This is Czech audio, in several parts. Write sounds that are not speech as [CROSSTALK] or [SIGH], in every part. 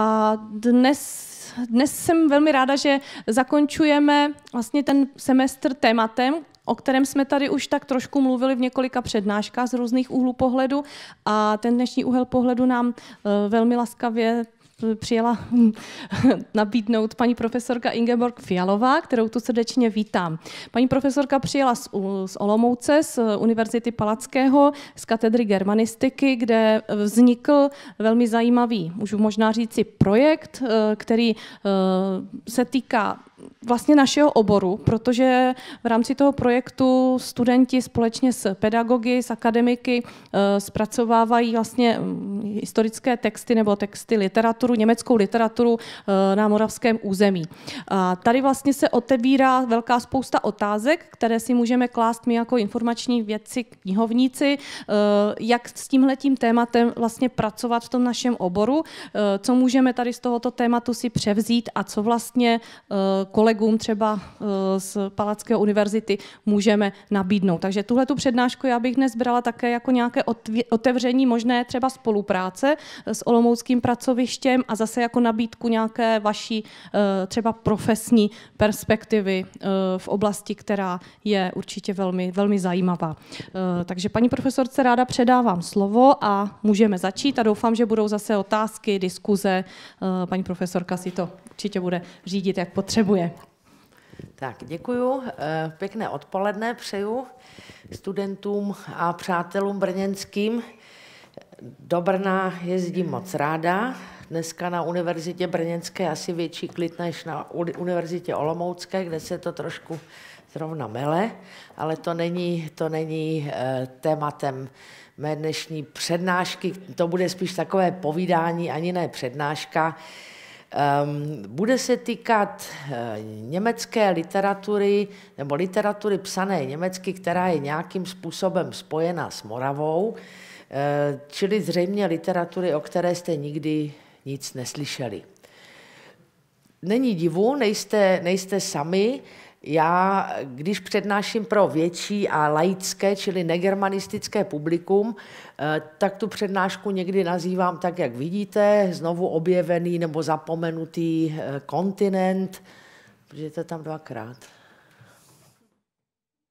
A dnes dnes jsem velmi ráda, že zakončujeme vlastně ten semestr tématem, o kterém jsme tady už tak trošku mluvili v několika přednáškách z různých úhlů pohledu a ten dnešní úhel pohledu nám eh, velmi laskavě přijela [LAUGHS] nabídnout paní profesorka Ingeborg Fialová, kterou tu srdečně vítám. Paní profesorka přijela z, z Olomouce, z Univerzity Palackého, z katedry germanistiky, kde vznikl velmi zajímavý, můžu možná říci, projekt, eh, který eh, se týká vlastně našeho oboru, protože v rámci toho projektu studenti společně s pedagogy, s akademiky eh, zpracovávají vlastně mm, historické texty nebo texty literaturu, německou literaturu eh, na moravském území. A tady vlastně se otevírá velká spousta otázek, které si můžeme klást my jako informační vědci, knihovníci, eh, jak s tímhletím tématem vlastně pracovat v tom našem oboru, co můžeme tady z tohoto tématu si převzít a co vlastně kolegům třeba eh, z Palackého univerzity můžeme nabídnout. Takže tuhle tu přednášku já bych dnes brala také jako nějaké otevření možné třeba spolupráce eh, s Olomouckým pracovištěm a zase jako nabídku nějaké vaší eh, třeba profesní perspektivy v oblasti, která je určitě velmi, velmi zajímavá. Takže paní profesorce ráda předávám slovo a můžeme začít a doufám, že budou zase otázky, diskuze. Paní profesorka si to určitě bude řídit, jak potřebuje funguje. Tak, děkuju. Eh, pěkné odpoledne přeju studentům a přátelům brněnským. Do Brna jezdím moc ráda. Dneska na Univerzitě Brněnské asi větší klid než na Univerzitě Olomoucké, kde se to trošku zrovna mele, ale to není, to není eh, tématem mé dnešní přednášky. To bude spíš takové povídání, ani ne přednáška. Ehm, bude se týkat eh, německé literatury nebo literatury psané německy, která je nějakým způsobem spojena s Moravou, eh, čili zřejmě literatury, o které jste nikdy nic neslyšeli. Není divu, nejste, nejste sami. Já, když přednáším pro větší a laické, čili negermanistické publikum, eh, tak tu přednášku někdy nazývám tak, jak vidíte, znovu objevený nebo zapomenutý eh, kontinent, protože je to tam dvakrát.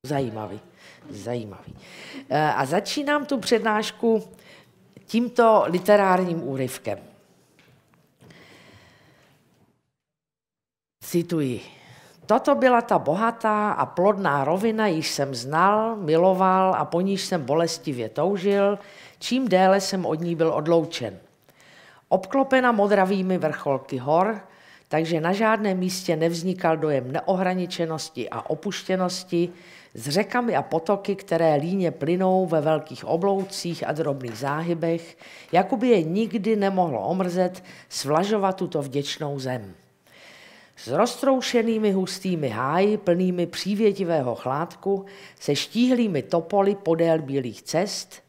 Zajímavý, zajímavý. Eh, a začínám tu přednášku tímto literárním úryvkem. Cituji. Toto byla ta bohatá a plodná rovina, již jsem znal, miloval a po níž jsem bolestivě toužil, čím déle jsem od ní byl odloučen. Obklopena modravými vrcholky hor, takže na žádném místě nevznikal dojem neohraničenosti a opuštěnosti s řekami a potoky, které líně plynou ve velkých obloucích a drobných záhybech, jakoby je nikdy nemohlo omrzet svlažovat tuto vděčnou zem. S roztroušenými hustými háji, plnými přívětivého chládku, se štíhlými topoly podél bílých cest,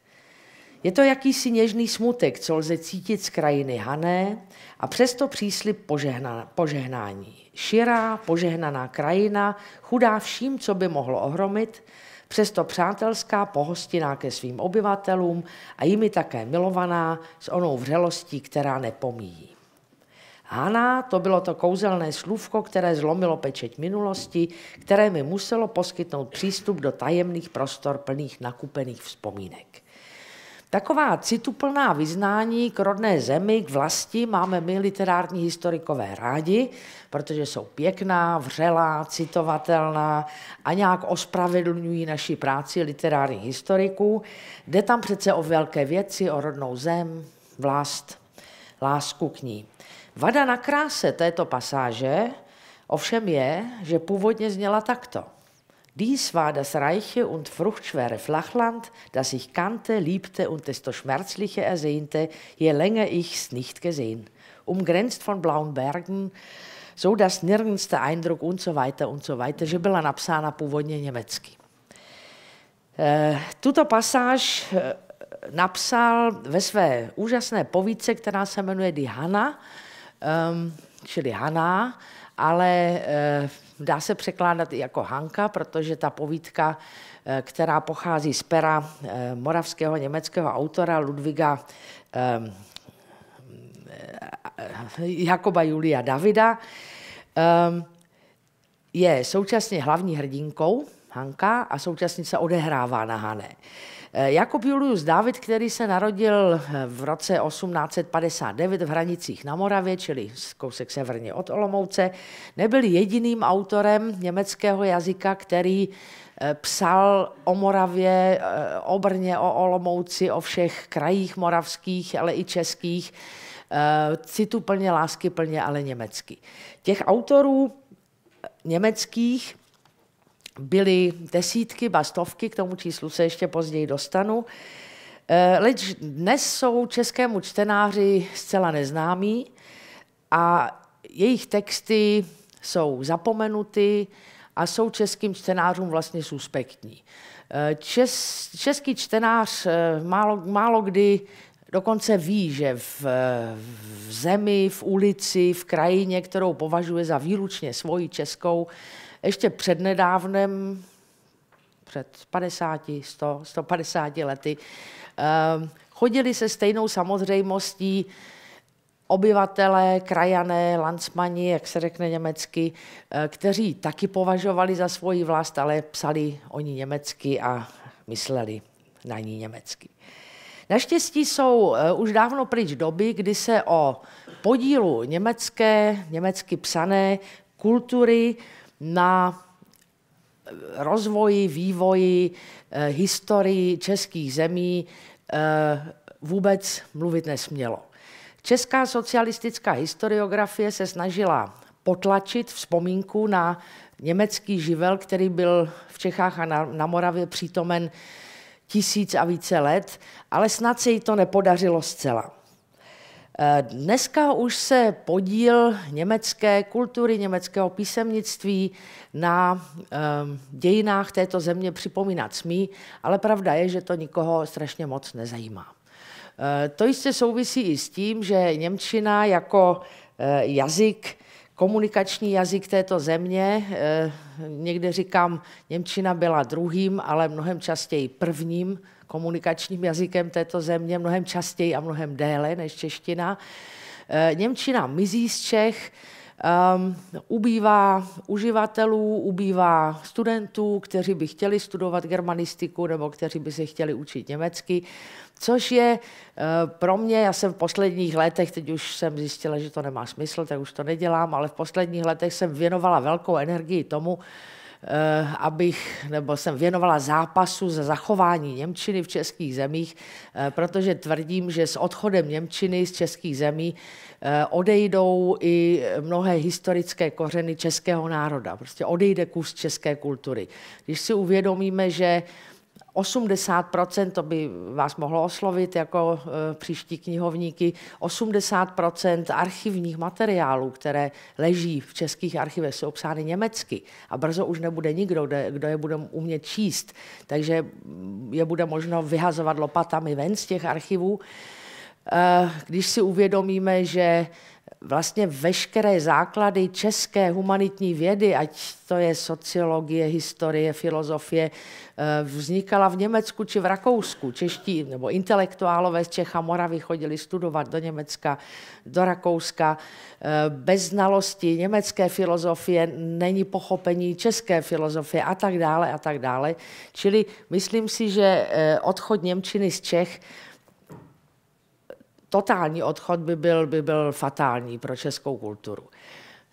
je to jakýsi něžný smutek, co lze cítit z krajiny Hané a přesto příslip požehna, požehnání. Širá, požehnaná krajina, chudá vším, co by mohlo ohromit, přesto přátelská, pohostinná ke svým obyvatelům a jimi také milovaná s onou vřelostí, která nepomíjí. Hana to bylo to kouzelné slůvko, které zlomilo pečeť minulosti, které mi muselo poskytnout přístup do tajemných prostor plných nakupených vzpomínek. Taková cituplná vyznání k rodné zemi, k vlasti máme my literární historikové rádi, protože jsou pěkná, vřelá, citovatelná a nějak ospravedlňují naši práci literárních historiků. Jde tam přece o velké věci, o rodnou zem, vlast, lásku k ní. Vada na kráse této pasáže ovšem je, že původně zněla takto. Dies war das reiche und fruchtschwere Flachland, das ich kannte, liebte und desto schmerzlicher ersehnte, je länger ich's nicht gesehen. Umgrenzt von blauen Bergen, so dass nirgends der Eindruck und so weiter und so weiter, že byla napsána původně německy. Eh, tuto pasáž eh, napsal ve své úžasné povídce, která se jmenuje Hanna, um, čili Haná, ale uh, dá se překládat i jako Hanka, protože ta povídka, uh, která pochází z pera uh, moravského německého autora Ludviga um, Jakoba Julia Davida, um, je současně hlavní hrdinkou Hanka a současně se odehrává na Hané. Eh, Jakub Julius David, který se narodil eh, v roce 1859 v Hranicích na Moravě, čili kousek severně od Olomouce, nebyl jediným autorem německého jazyka, který eh, psal o Moravě, o Brně, o Olomouci, o všech krajích moravských, ale i českých, citu plně, lásky plně, ale německy. Těch autorů německých byly desítky, ba stovky, k tomu číslu se ještě později dostanu. Eh, leč dnes jsou českému čtenáři zcela neznámí a jejich texty jsou zapomenuty a jsou českým čtenářům vlastně suspektní. Eh, čes, český čtenář eh, málo, málo kdy dokonce ví, že v, v zemi, v ulici, v krajině, kterou považuje za výlučně svoji českou, ještě před nedávnem, před 50, 100, 150 lety, ehm, chodili se stejnou samozřejmostí obyvatelé, krajané, landsmani, jak se řekne německy, eh, kteří taky považovali za svoji vlast, ale psali oni německy a mysleli na ní německy. Naštěstí jsou eh, už dávno pryč doby, kdy se o podílu německé, německy psané kultury na eh, rozvoji, vývoji, eh, historii českých zemí eh, vůbec mluvit nesmělo. Česká socialistická historiografie se snažila potlačit vzpomínku na německý živel, který byl v Čechách a na, na Moravě přítomen tisíc a více let, ale snad se jí to nepodařilo zcela. Dneska už se podíl německé kultury, německého písemnictví na eh, dějinách této země připomínat smí, ale pravda je, že to nikoho strašně moc nezajímá. Eh, to jistě souvisí i s tím, že Němčina jako eh, jazyk, komunikační jazyk této země, někde říkám, Němčina byla druhým, ale mnohem častěji prvním komunikačním jazykem této země mnohem častěji a mnohem déle než čeština. Eh, Němčina mizí z Čech, Um, ubývá uživatelů, ubývá studentů, kteří by chtěli studovat germanistiku nebo kteří by se chtěli učit německy, což je eh, pro mě, já jsem v posledních letech, teď už jsem zjistila, že to nemá smysl, tak už to nedělám, ale v posledních letech jsem věnovala velkou energii tomu, Eh, abych, nebo jsem věnovala zápasu za zachování Němčiny v českých zemích, eh, protože tvrdím, že s odchodem Němčiny z českých zemí eh, odejdou i mnohé historické kořeny českého národa. Prostě odejde kus české kultury. Když si uvědomíme, že 80%, to by vás mohlo oslovit jako eh, příští knihovníky, 80% archivních materiálů, které leží v českých archivech, jsou psány německy a brzo už nebude nikdo, kdo je bude umět číst, takže je bude možno vyhazovat lopatami ven z těch archivů. Eh, když si uvědomíme, že vlastně veškeré základy české humanitní vědy, ať to je sociologie, historie, filozofie, eh, vznikala v Německu či v Rakousku. Čeští nebo intelektuálové z Čech a Moravy chodili studovat do Německa, do Rakouska. Eh, bez znalosti německé filozofie není pochopení české filozofie a tak dále a tak dále. Čili myslím si, že eh, odchod Němčiny z Čech totální odchod by byl, by byl fatální pro českou kulturu.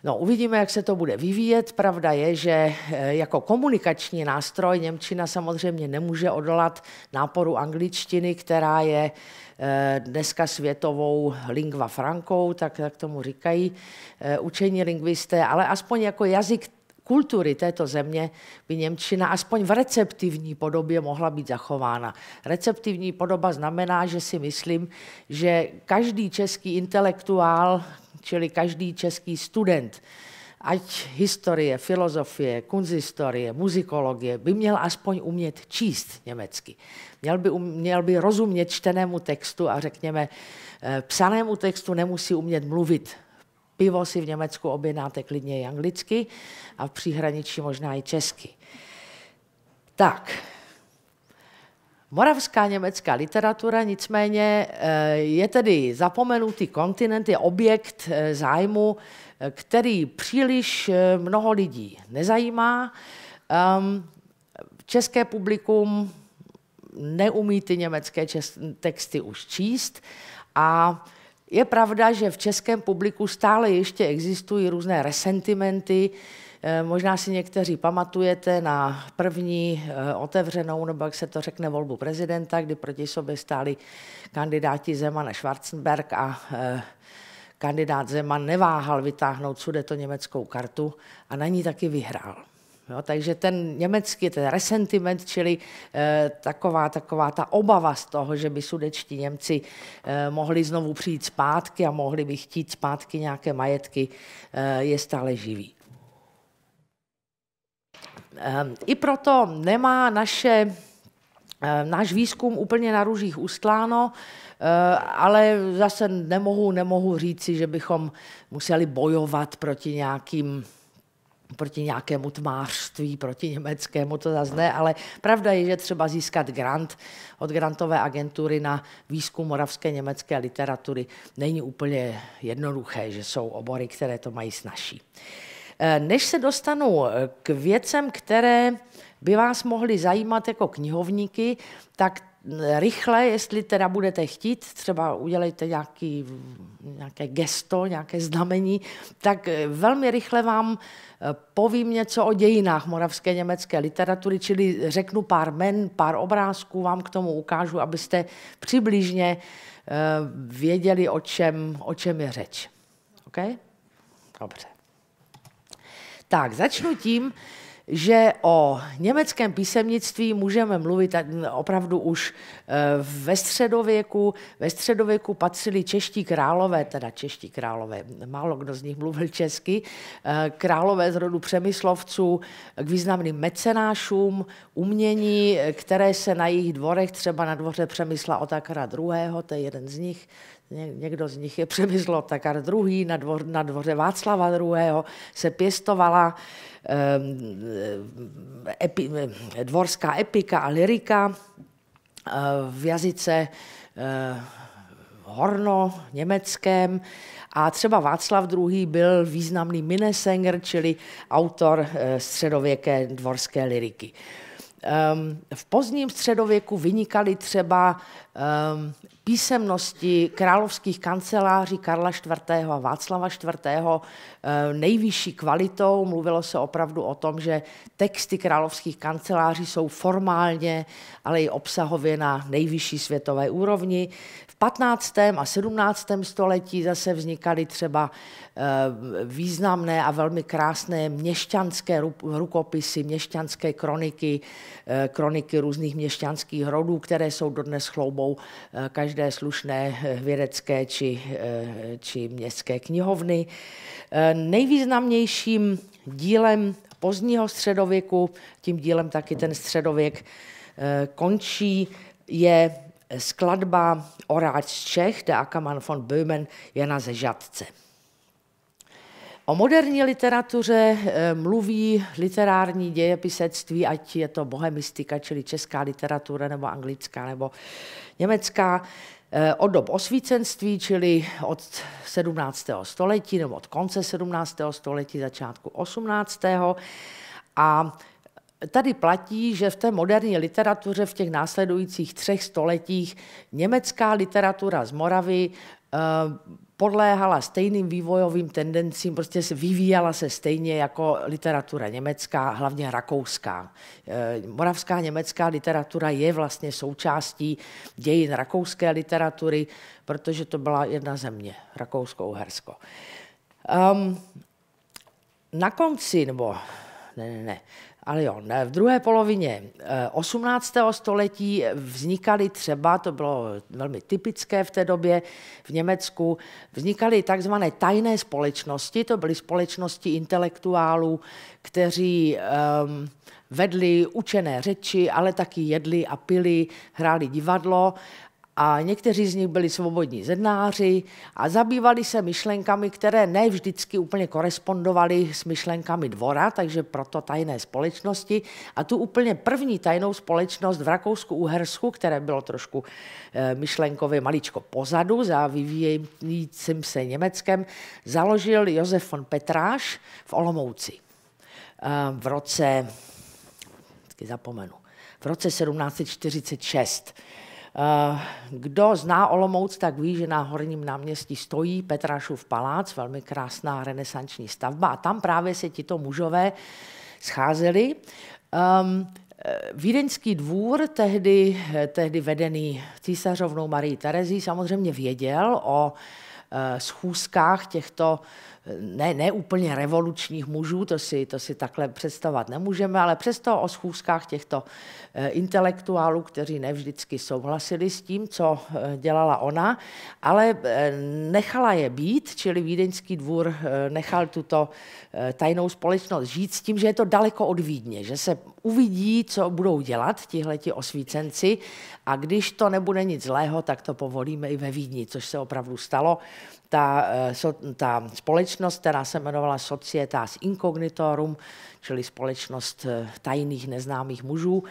No, uvidíme, jak se to bude vyvíjet. Pravda je, že eh, jako komunikační nástroj Němčina samozřejmě nemůže odolat náporu angličtiny, která je eh, dneska světovou lingva frankou, tak, tak tomu říkají eh, učení lingvisté, ale aspoň jako jazyk kultury této země by Němčina aspoň v receptivní podobě mohla být zachována. Receptivní podoba znamená, že si myslím, že každý český intelektuál, čili každý český student, ať historie, filozofie, kunzistorie, muzikologie, by měl aspoň umět číst německy. Měl by, um, měl by rozumět čtenému textu a řekněme, eh, psanému textu nemusí umět mluvit, Pivo si v Německu objednáte klidně i anglicky a v příhraničí možná i česky. Tak, Moravská německá literatura nicméně eh, je tedy zapomenutý kontinent, je objekt eh, zájmu, eh, který příliš mnoho lidí nezajímá. Ehm, české publikum neumí ty německé texty už číst a je pravda, že v českém publiku stále ještě existují různé resentimenty. Eh, možná si někteří pamatujete na první eh, otevřenou, nebo jak se to řekne, volbu prezidenta, kdy proti sobě stáli kandidáti Zeman a Schwarzenberg a eh, kandidát Zeman neváhal vytáhnout sudeto německou kartu a na ní taky vyhrál. Jo, takže ten německý, ten resentiment, čili e, taková, taková ta obava z toho, že by sudečtí Němci e, mohli znovu přijít zpátky a mohli by chtít zpátky nějaké majetky, e, je stále živý. E, I proto nemá naše náš výzkum úplně na růžích ustláno, ale zase nemohu, nemohu říci, že bychom museli bojovat proti nějakým proti nějakému tmářství, proti německému, to zase ne, ale pravda je, že třeba získat grant od grantové agentury na výzkum moravské německé literatury není úplně jednoduché, že jsou obory, které to mají snažší. Eh, než se dostanu k věcem, které by vás mohly zajímat jako knihovníky, tak rychle, jestli teda budete chtít, třeba udělejte nějaký, nějaké gesto, nějaké znamení, tak eh, velmi rychle vám eh, povím něco o dějinách moravské německé literatury, čili řeknu pár men, pár obrázků vám k tomu ukážu, abyste přibližně eh, věděli, o čem, o čem je řeč. OK? Dobře. Tak, začnu tím, že o německém písemnictví můžeme mluvit opravdu už eh, ve středověku. Ve středověku patřili čeští králové, teda čeští králové, málo kdo z nich mluvil česky, eh, králové z rodu přemyslovců k významným mecenášům umění, které se na jejich dvorech, třeba na dvoře Přemysla Otakara II., to je jeden z nich, někdo z nich je Přemysl Otakar II., na, dvoř, na dvoře Václava II. se pěstovala eh, Eh, epi, eh, dvorská epika a lirika eh, v jazyce horno německém a třeba Václav II. byl významný minnesänger, čili autor středověké dvorské liriky. Ehm, v pozdním středověku vynikaly třeba ehm, písemnosti královských kanceláří Karla IV. a Václava IV. Ehm, nejvyšší kvalitou. Mluvilo se opravdu o tom, že texty královských kanceláří jsou formálně, ale i obsahově na nejvyšší světové úrovni. 15. a 17. století zase vznikaly třeba eh, významné a velmi krásné měšťanské rukopisy, měšťanské kroniky, eh, kroniky různých měšťanských rodů, které jsou dodnes chloubou eh, každé slušné vědecké či, či městské knihovny. Nejvýznamnějším dílem pozdního středověku, tím dílem taky ten středověk končí, je skladba Oráč z Čech de Ackermann von Böhmen Jana ze Žadce. O moderní literatuře eh, mluví literární dějepisectví, ať je to bohemistika, čili česká literatura, nebo anglická, nebo německá, eh, od dob osvícenství, čili od 17. století, nebo od konce 17. století, začátku 18. a Tady platí, že v té moderní literatuře v těch následujících třech stoletích německá literatura z Moravy eh, podléhala stejným vývojovým tendencím, prostě se vyvíjela se stejně jako literatura německá, hlavně rakouská. Eh, moravská německá literatura je vlastně součástí dějin rakouské literatury, protože to byla jedna země, Rakousko-Uhersko. Um, na konci, nebo ne, ne, ne, ale jo, v druhé polovině 18. Eh, století vznikaly třeba, to bylo velmi typické v té době v Německu, vznikaly takzvané tajné společnosti, to byly společnosti intelektuálů, kteří um, vedli učené řeči, ale taky jedli a pili, hráli divadlo a někteří z nich byli svobodní zednáři a zabývali se myšlenkami, které ne vždycky úplně korespondovaly s myšlenkami dvora, takže proto tajné společnosti. A tu úplně první tajnou společnost v Rakousku-Uhersku, které bylo trošku eh, myšlenkově maličko pozadu za vyvíjejícím se Německem, založil Josef von Petráš v Olomouci eh, v roce, zapomenu, v roce 1746. Eh, kdo zná Olomouc, tak ví, že na Horním náměstí stojí Petrašův palác, velmi krásná renesanční stavba a tam právě se tito mužové scházeli. Ehm, eh, vídeňský dvůr, tehdy, tehdy vedený císařovnou Marii Terezí, samozřejmě věděl o eh, schůzkách těchto ne, ne úplně revolučních mužů, to si, to si takhle představovat nemůžeme, ale přesto o schůzkách těchto eh, intelektuálů, kteří nevždycky souhlasili s tím, co eh, dělala ona, ale eh, nechala je být, čili Vídeňský dvůr nechal tuto tajnou společnost žít s tím, že je to daleko od Vídně, že se uvidí, co budou dělat tihleti osvícenci a když to nebude nic zlého, tak to povolíme i ve Vídni, což se opravdu stalo ta, eh, so, ta společnost, která se jmenovala Societas Incognitorum, čili společnost eh, tajných neznámých mužů,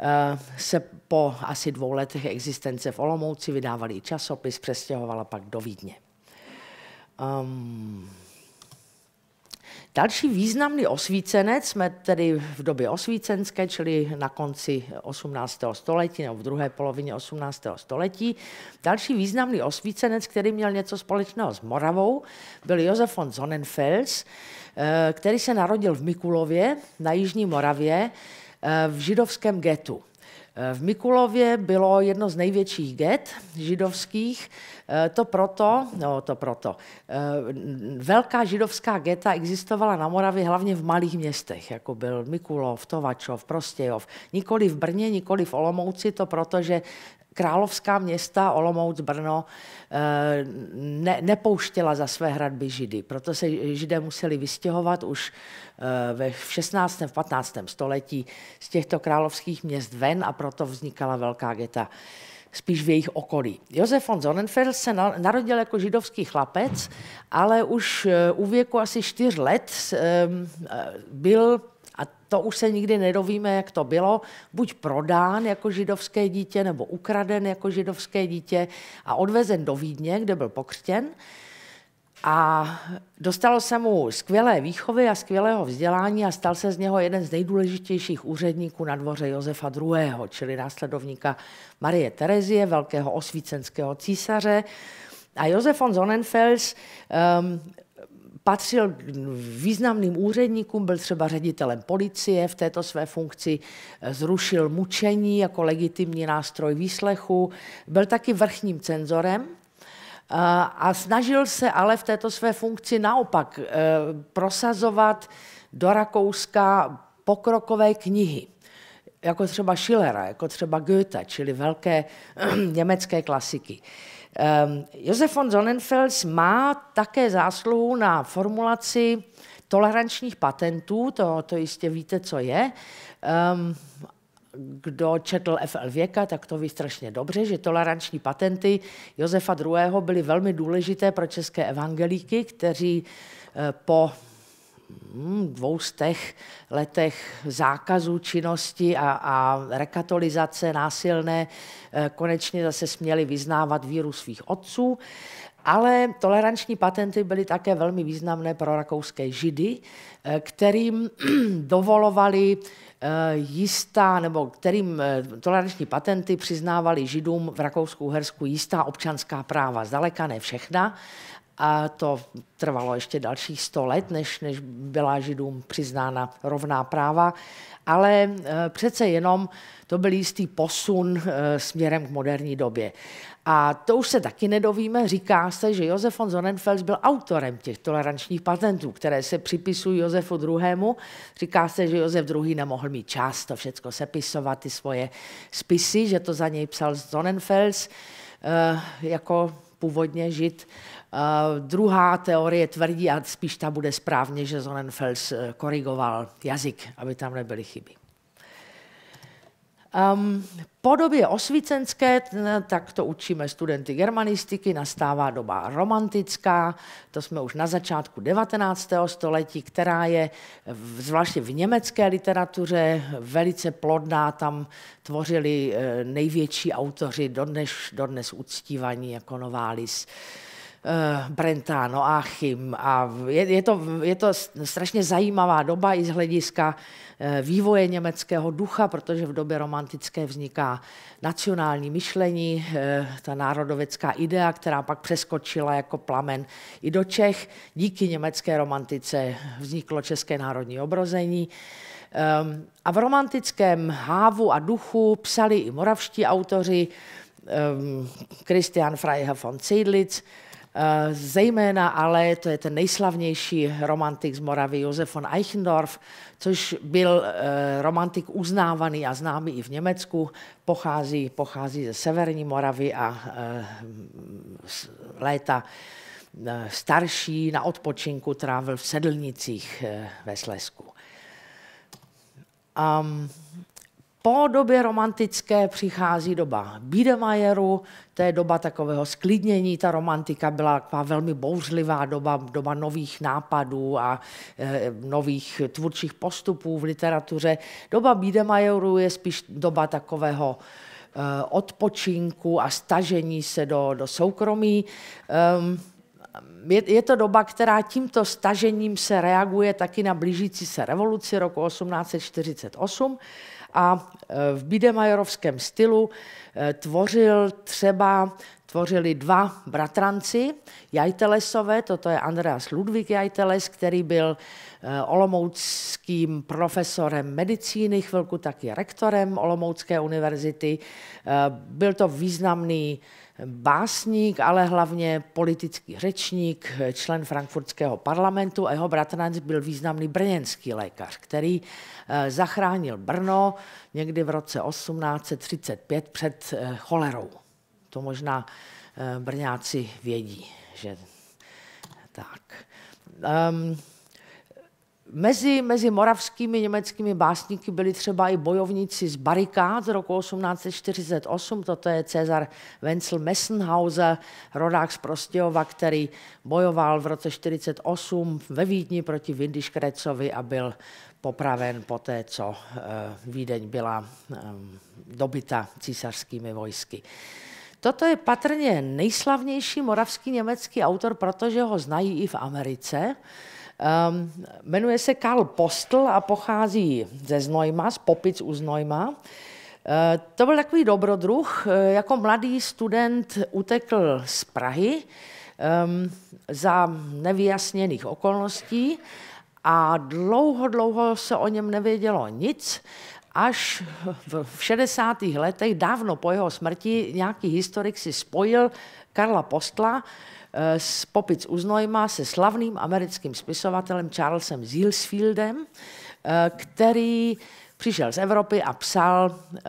eh, se po asi dvou letech existence v Olomouci vydávali časopis, přestěhovala pak do Vídně. Um, Další významný osvícenec, jsme tedy v době osvícenské, čili na konci 18. století nebo v druhé polovině 18. století, další významný osvícenec, který měl něco společného s Moravou, byl Josef von Sonnenfels, eh, který se narodil v Mikulově na Jižní Moravě eh, v židovském getu. V Mikulově bylo jedno z největších get židovských. E, to proto, no to proto, e, velká židovská geta existovala na Moravě hlavně v malých městech, jako byl Mikulov, Tovačov, Prostějov. Nikoli v Brně, nikoli v Olomouci, to proto, že královská města Olomouc, Brno eh, ne, nepouštěla za své hradby židy. Proto se židé museli vystěhovat už eh, ve 16. v 15. století z těchto královských měst ven a proto vznikala velká geta spíš v jejich okolí. Josef von Sonnenfeld se narodil jako židovský chlapec, ale už eh, u věku asi čtyř let byl a to už se nikdy nedovíme, jak to bylo. Buď prodán jako židovské dítě, nebo ukraden jako židovské dítě a odvezen do Vídně, kde byl pokřtěn. A dostalo se mu skvělé výchovy a skvělého vzdělání a stal se z něho jeden z nejdůležitějších úředníků na dvoře Josefa II., čili následovníka Marie Terezie, velkého osvícenského císaře. A Josef von Sonnenfels um, patřil k významným úředníkům, byl třeba ředitelem policie v této své funkci, eh, zrušil mučení jako legitimní nástroj výslechu, byl taky vrchním cenzorem eh, a snažil se ale v této své funkci naopak eh, prosazovat do Rakouska pokrokové knihy, jako třeba Schillera, jako třeba Goethe, čili velké [CLEARS THROAT] německé klasiky. Ehm, Josef von Sonnenfels má také zásluhu na formulaci tolerančních patentů, to, to jistě víte, co je. Um, kdo četl FL věka, tak to ví strašně dobře, že toleranční patenty Josefa II. byly velmi důležité pro české evangelíky, kteří eh, po Hm, dvoustech letech zákazu činnosti a, a rekatolizace násilné eh, konečně zase směli vyznávat víru svých otců. Ale toleranční patenty byly také velmi významné pro rakouské židy, eh, kterým [CLEARS THROAT] dovolovali eh, jistá, nebo kterým toleranční patenty přiznávali židům v rakousku hersku jistá občanská práva, zdaleka ne všechna, a to trvalo ještě dalších sto let, než, než byla židům přiznána rovná práva, ale e, přece jenom to byl jistý posun e, směrem k moderní době. A to už se taky nedovíme. Říká se, že Josef von Sonnenfels byl autorem těch tolerančních patentů, které se připisují Josefu II. Říká se, že Josef II. nemohl mít čas to všechno sepisovat, ty svoje spisy, že to za něj psal Sonnenfels e, jako původně žid Eh, druhá teorie tvrdí, a spíš ta bude správně, že Sonnenfels eh, korigoval jazyk, aby tam nebyly chyby. Um, ehm, po době osvícenské, eh, tak to učíme studenty germanistiky, nastává doba romantická, to jsme už na začátku 19. století, která je v, zvláště v německé literatuře velice plodná, tam tvořili největší autoři dodnes, dodnes uctívaní jako Novalis, uh, uh, Brentano, Achim a je, je, to, je to strašně zajímavá doba i z hlediska uh, vývoje německého ducha, protože v době romantické vzniká nacionální myšlení, uh, ta národovecká idea, která pak přeskočila jako plamen i do Čech. Díky německé romantice vzniklo České národní obrození. Um, a v romantickém hávu a duchu psali i moravští autoři, um, Christian Freiherr von Seydlitz, Eh, zejména ale to je ten nejslavnější romantik z Moravy, Josef von Eichendorff, což byl eh, romantik uznávaný a známý i v Německu. Pochází, pochází ze severní Moravy a eh, léta starší na odpočinku trávil v Sedlnicích ve Slesku. Um, po době romantické přichází doba Biedemajeru, to je doba takového sklidnění, ta romantika byla taková velmi bouřlivá doba, doba nových nápadů a e, nových tvůrčích postupů v literatuře. Doba Biedemajeru je spíš doba takového e, odpočinku a stažení se do, do soukromí. Ehm, je, je to doba, která tímto stažením se reaguje taky na blížící se revoluci roku 1848, a e, v Bidemajorovském stylu e, tvořil třeba tvořili dva bratranci, Jajtelesové, toto je Andreas Ludvík Jajteles, který byl e, olomouckým profesorem medicíny, chvilku taky rektorem Olomoucké univerzity. Byl to významný básník, ale hlavně politický řečník, člen frankfurtského parlamentu a jeho bratranec byl významný brněnský lékař, který eh, zachránil Brno někdy v roce 1835 před eh, cholerou. To možná eh, Brňáci vědí, že tak. Um, Mezi, mezi moravskými německými básníky byli třeba i bojovníci z barikád z roku 1848, toto je Cezar Wenzel Messenhauser, rodák z Prostějova, který bojoval v roce 1948 ve Vídni proti Vindyškrecovi a byl popraven po té, co eh, Vídeň byla eh, dobita císařskými vojsky. Toto je patrně nejslavnější moravský německý autor, protože ho znají i v Americe. Um, jmenuje se Karl Postl a pochází ze Znojma, z Popic u Znojma. Eh, to byl takový dobrodruh. Eh, jako mladý student utekl z Prahy um, za nevyjasněných okolností a dlouho, dlouho se o něm nevědělo nic, až v 60. letech, dávno po jeho smrti, nějaký historik si spojil Karla Postla Eh, z Popic u Znojma se slavným americkým spisovatelem Charlesem Zilsfieldem, eh, který přišel z Evropy a psal eh,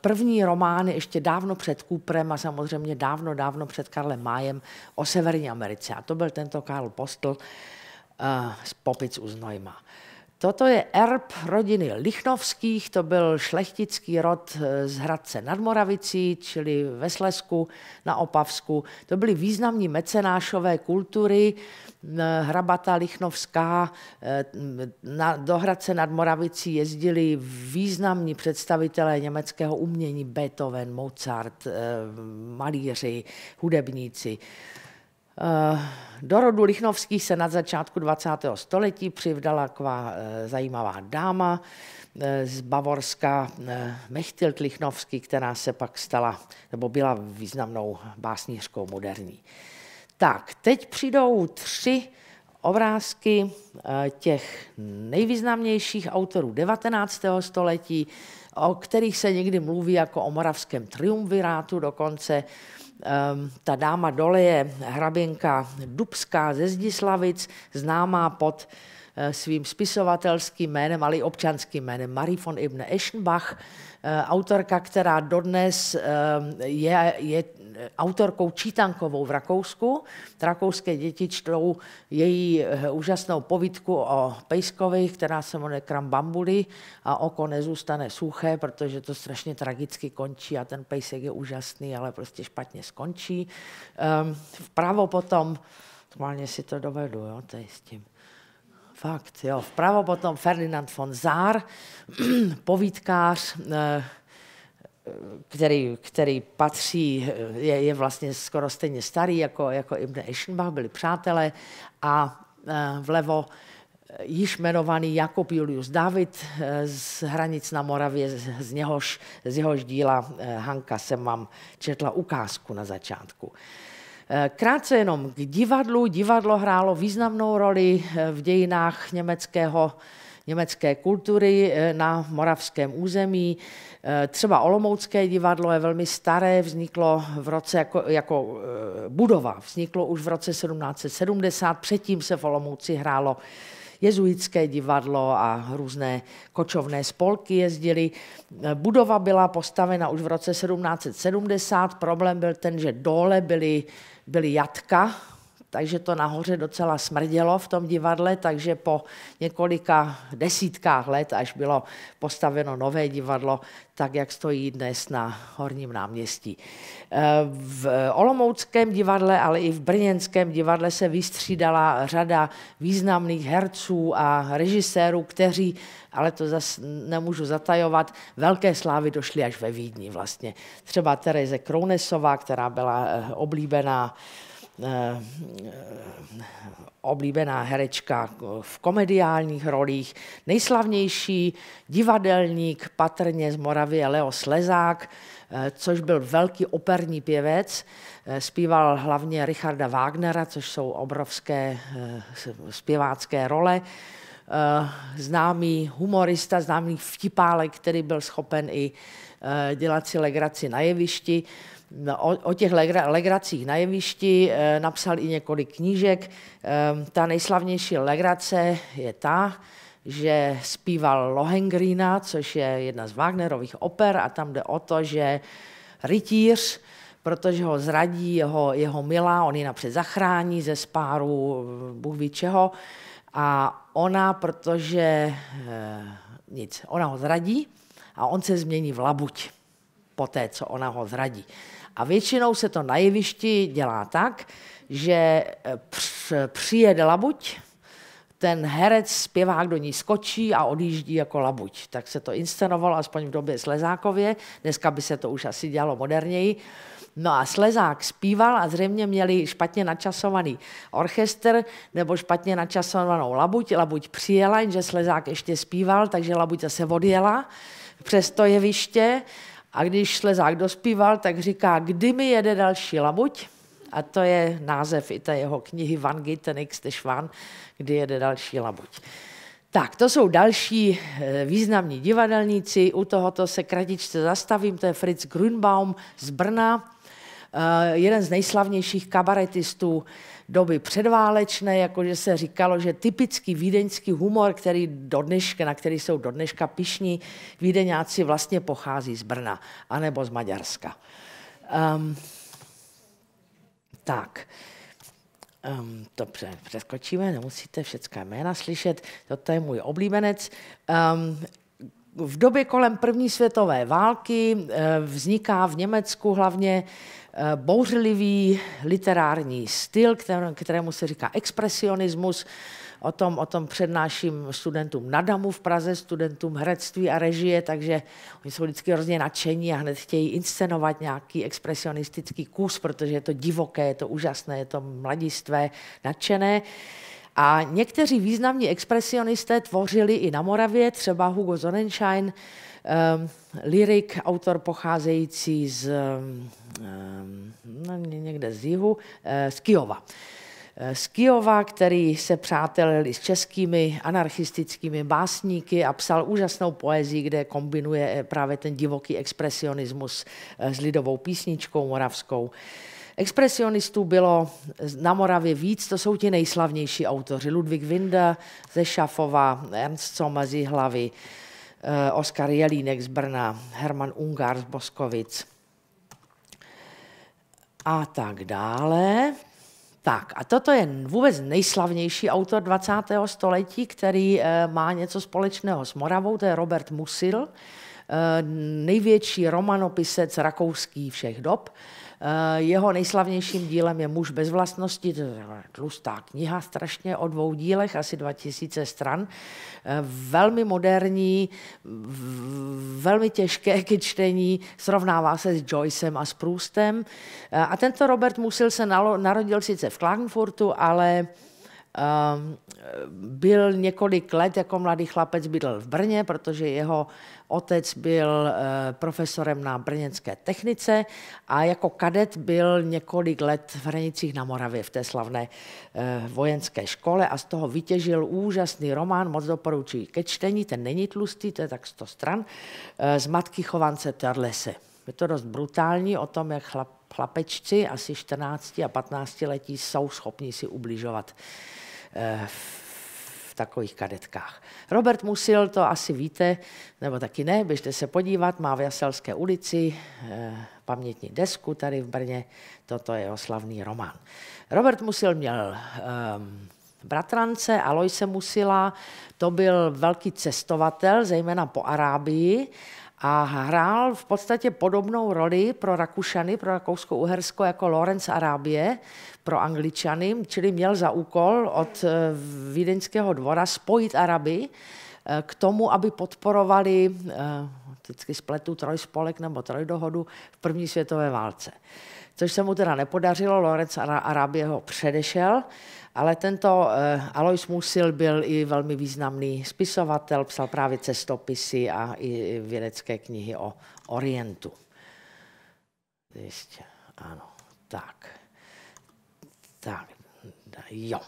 první romány ještě dávno před Kuprem a samozřejmě dávno, dávno před Karlem Májem o Severní Americe. A to byl tento Karl Postl z Popic u Znojma. Toto je erb rodiny Lichnovských, to byl šlechtický rod eh, z Hradce nad Moravicí, čili ve Slesku na Opavsku. To byly významní mecenášové kultury, eh, hrabata Lichnovská, eh, do Hradce nad Moravicí jezdili významní představitelé německého umění, Beethoven, Mozart, malíři, hudebníci. Eh, do rodu Lichnovských se na začátku 20. století přivdala taková eh, zajímavá dáma eh, z Bavorska, Mechtild Lichnovský, která se pak stala, nebo byla významnou básnířkou moderní. Tak, teď přijdou tři obrázky těch nejvýznamnějších autorů 19. století, o kterých se někdy mluví jako o moravském triumvirátu dokonce. Ehm, ta dáma dole je hraběnka Dubská ze Zdislavic, známá pod eh, svým spisovatelským jménem, ale i občanským jménem Marie von Ibn Eschenbach, Eh, autorka, která dodnes eh, je, je autorkou Čítankovou v Rakousku. Rakouské děti čtou její eh, úžasnou povídku o Pejskovi, která se jmenuje Bambuli a oko nezůstane suché, protože to strašně tragicky končí a ten Pejsek je úžasný, ale prostě špatně skončí. Ehm, vpravo potom, normálně si to dovedu, jo, to je s tím. Fakt, jo. Vpravo potom Ferdinand von Zár, [CLEARS THROAT] povídkář, eh, který, který patří, eh, je, je vlastně skoro stejně starý jako, jako Ibn Eschenbach, byli přátelé, a eh, vlevo již jmenovaný Jakub Julius David z hranic na Moravě, z, něhož, z jehož díla Hanka jsem vám četla ukázku na začátku. Eh, krátce jenom k divadlu. Divadlo hrálo významnou roli eh, v dějinách německého německé kultury eh, na moravském území. Třeba Olomoucké divadlo je velmi staré, vzniklo v roce jako, jako budova, vzniklo už v roce 1770, předtím se v Olomouci hrálo jezuitské divadlo a různé kočovné spolky jezdili. Budova byla postavena už v roce 1770. Problém byl ten, že dole byly byly jatka, takže to nahoře docela smrdělo v tom divadle, takže po několika desítkách let, až bylo postaveno nové divadlo, tak jak stojí dnes na Horním náměstí. Eh, v Olomouckém divadle, ale i v Brněnském divadle se vystřídala řada významných herců a režisérů, kteří, ale to zase nemůžu zatajovat, velké slávy došly až ve Vídni vlastně. Třeba Tereze Krounesová, která byla eh, oblíbená Eh, eh, oblíbená herečka v komediálních rolích. Nejslavnější divadelník patrně z Moravy Leo Slezák, eh, což byl velký operní pěvec. Zpíval hlavně Richarda Wagnera, což jsou obrovské zpěvácké role známý humorista, známý vtipálek, který byl schopen i dělat si legraci na jevišti o, o těch legra, legracích na jevišti e, napsal i několik knížek. E, ta nejslavnější legrace je ta, že zpíval Lohengrina, což je jedna z Wagnerových oper a tam jde o to, že rytíř, protože ho zradí jeho, jeho milá, on ji napřed zachrání ze spáru, eh, Bůh ví čeho, a ona, protože e, nic, ona ho zradí a on se změní v labuť po té, co ona ho zradí. A většinou se to na jevišti dělá tak, že eh, přijede labuť, ten herec, zpěvák do ní skočí a odjíždí jako labuť. Tak se to inscenovalo aspoň v době Slezákově, dneska by se to už asi dělalo moderněji. No a Slezák zpíval a zřejmě měli špatně načasovaný orchestr nebo špatně načasovanou labuť. Labuť přijela, jenže Slezák ještě zpíval, takže labuť zase odjela přes to jeviště a když Slezák dospíval, tak říká, kdy mi jede další labuť? A to je název i té jeho knihy Van Gitenix de Schwan, kdy jede další labuť. Tak, to jsou další eh, významní divadelníci. U tohoto se kratičce zastavím, to je Fritz Grünbaum z Brna, eh, jeden z nejslavnějších kabaretistů doby předválečné, jakože se říkalo, že typický vídeňský humor, který do dneška, na který jsou do dneška pišní, vídeňáci vlastně pochází z Brna, anebo z Maďarska. Um, tak, um, to přeskočíme, nemusíte všechna jména slyšet, toto je můj oblíbenec. Um, v době kolem první světové války eh, vzniká v Německu hlavně Eh, bouřlivý literární styl, kterému se říká expresionismus. O tom, o tom přednáším studentům na Damu v Praze, studentům herectví a režie, takže oni jsou vždycky hrozně nadšení a hned chtějí inscenovat nějaký expresionistický kus, protože je to divoké, je to úžasné, je to mladistvé, nadšené. Uh, a někteří významní expresionisté tvořili i na Moravě, třeba Hugo Sonnenschein, um, ehm, lyrik, autor pocházející z, um, někde z jihu, eh, z Kijova eh, z Kijova, který se přátelil i s českými anarchistickými básníky a psal úžasnou poezii, kde kombinuje eh, právě ten divoký expresionismus s lidovou písničkou moravskou. Expresionistů bylo na Moravě víc, to jsou ti nejslavnější autoři. Ludvík Winde ze Šafova, Ernst Soma z Jihlavy, eh, Oskar Jelínek z Brna, Herman Ungar z Boskovic a tak dále. Tak a toto je vůbec nejslavnější autor 20. století, který eh, má něco společného s Moravou, to je Robert Musil, eh, největší romanopisec rakouský všech dob. Eh, jeho nejslavnějším dílem je Muž bez vlastnosti, tlustá kniha, strašně o dvou dílech, asi 2000 stran. Eh, velmi moderní, velmi těžké ke čtení, srovnává se s Joycem a s Proustem. Eh, a tento Robert Musil se narodil sice v Klagenfurtu, ale Ehm, byl několik let jako mladý chlapec bydlel v Brně, protože jeho otec byl eh, profesorem na brněnské technice a jako kadet byl několik let v Hranicích na Moravě v té slavné eh, vojenské škole a z toho vytěžil úžasný román, moc doporučuji ke čtení, ten není tlustý, to je tak 100 stran, eh, z matky chovance Terlese. Je to dost brutální o tom, jak chlap chlapečci, asi 14 a 15 letí, jsou schopni si ubližovat eh, v takových kadetkách. Robert Musil, to asi víte, nebo taky ne, běžte se podívat, má v Jaselské ulici eh, pamětní desku tady v Brně, toto je jeho slavný román. Robert Musil měl um, bratrance Aloise Musila, to byl velký cestovatel, zejména po Arábii, a hrál v podstatě podobnou roli pro Rakušany, pro Rakousko-Uhersko jako Lorenz Arábie, pro Angličany, čili měl za úkol od eh, Vídeňského dvora spojit Araby eh, k tomu, aby podporovali eh, vždycky spletu trojspolek nebo trojdohodu v první světové válce. Což se mu teda nepodařilo, Lorenz Arábie ho předešel, ale tento eh, Alois Musil byl i velmi významný spisovatel, psal právě cestopisy a i vědecké knihy o Orientu. Ještě, ano, tak. Tak, jo.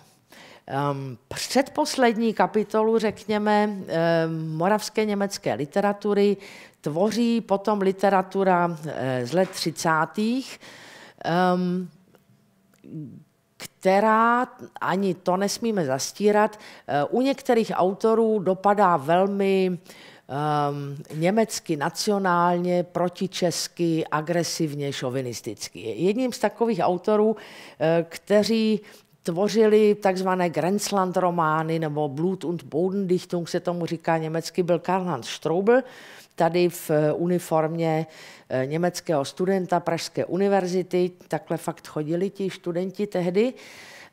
Um, předposlední kapitolu, řekněme, um, moravské německé literatury tvoří potom literatura uh, z let 30. Um, která, ani to nesmíme zastírat, eh, u některých autorů dopadá velmi um, německy nacionálně, protičesky, agresivně, šovinisticky. Jedním z takových autorů, eh, kteří tvořili takzvané Grenzland romány nebo Blut und Bodendichtung, se tomu říká německy, byl Karl-Hans Stroubl, tady v eh, uniformě eh, německého studenta Pražské univerzity. Takhle fakt chodili ti studenti tehdy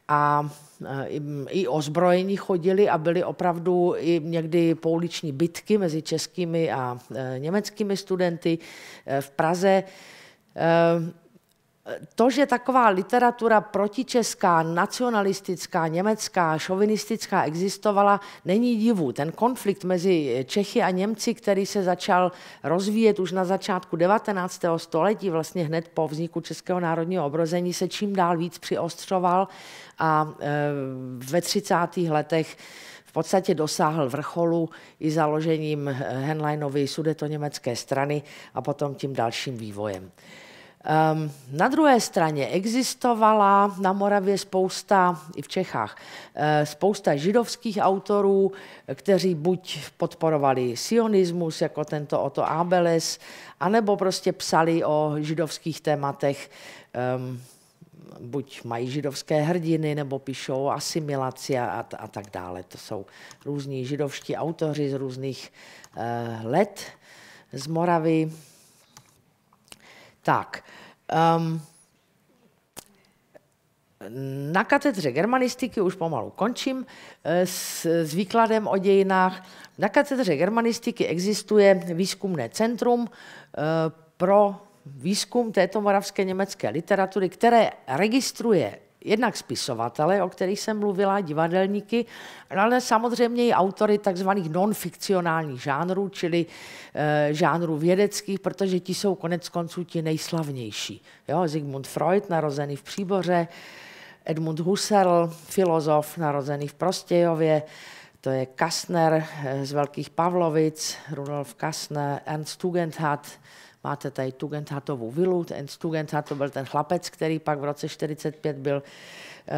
a eh, i ozbrojení chodili a byly opravdu i někdy pouliční bitky mezi českými a německými studenty v Praze to, že taková literatura protičeská, nacionalistická, německá, šovinistická existovala, není divu. Ten konflikt mezi Čechy a Němci, který se začal rozvíjet už na začátku 19. století, vlastně hned po vzniku Českého národního obrození, se čím dál víc přiostřoval a e, ve 30. letech v podstatě dosáhl vrcholu i založením Henleinovy sudeto-německé strany a potom tím dalším vývojem. Ehm, na druhé straně existovala na Moravě spousta, i v Čechách, eh, spousta židovských autorů, kteří buď podporovali sionismus, jako tento Otto Abeles, anebo prostě psali o židovských tématech ehm, buď mají židovské hrdiny, nebo píšou asimilaci a, a tak dále. To jsou různí židovští autoři z různých uh, let z Moravy. Tak. Um, na katedře germanistiky, už pomalu končím, eh, s, s výkladem o dějinách. Na katedře germanistiky existuje výzkumné centrum eh, pro výzkum této moravské německé literatury, které registruje jednak spisovatele, o kterých jsem mluvila, divadelníky, no ale samozřejmě i autory takzvaných non-fikcionálních žánrů, čili e, žánrů vědeckých, protože ti jsou konec konců ti nejslavnější. Jo, Sigmund Freud, narozený v Příboře, Edmund Husserl, filozof, narozený v Prostějově, to je Kastner eh, z Velkých Pavlovic, Rudolf Kastner, Ernst Tugendhat, máte tady Tugendhatovu vilu, ten Tugendhat to byl ten chlapec, který pak v roce 45 byl eh,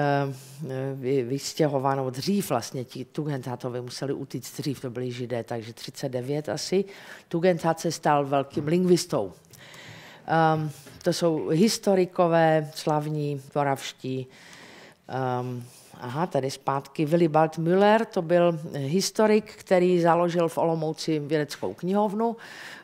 eh, vystěhován, nebo dřív vlastně, ti Tugendhatovi museli utíct dřív, to byli židé, takže 39 asi. Tugendhat se stal velkým hmm. lingvistou. Um, to jsou historikové, slavní, moravští, um, aha, tady zpátky, Willibald Müller, to byl historik, který založil v Olomouci vědeckou knihovnu.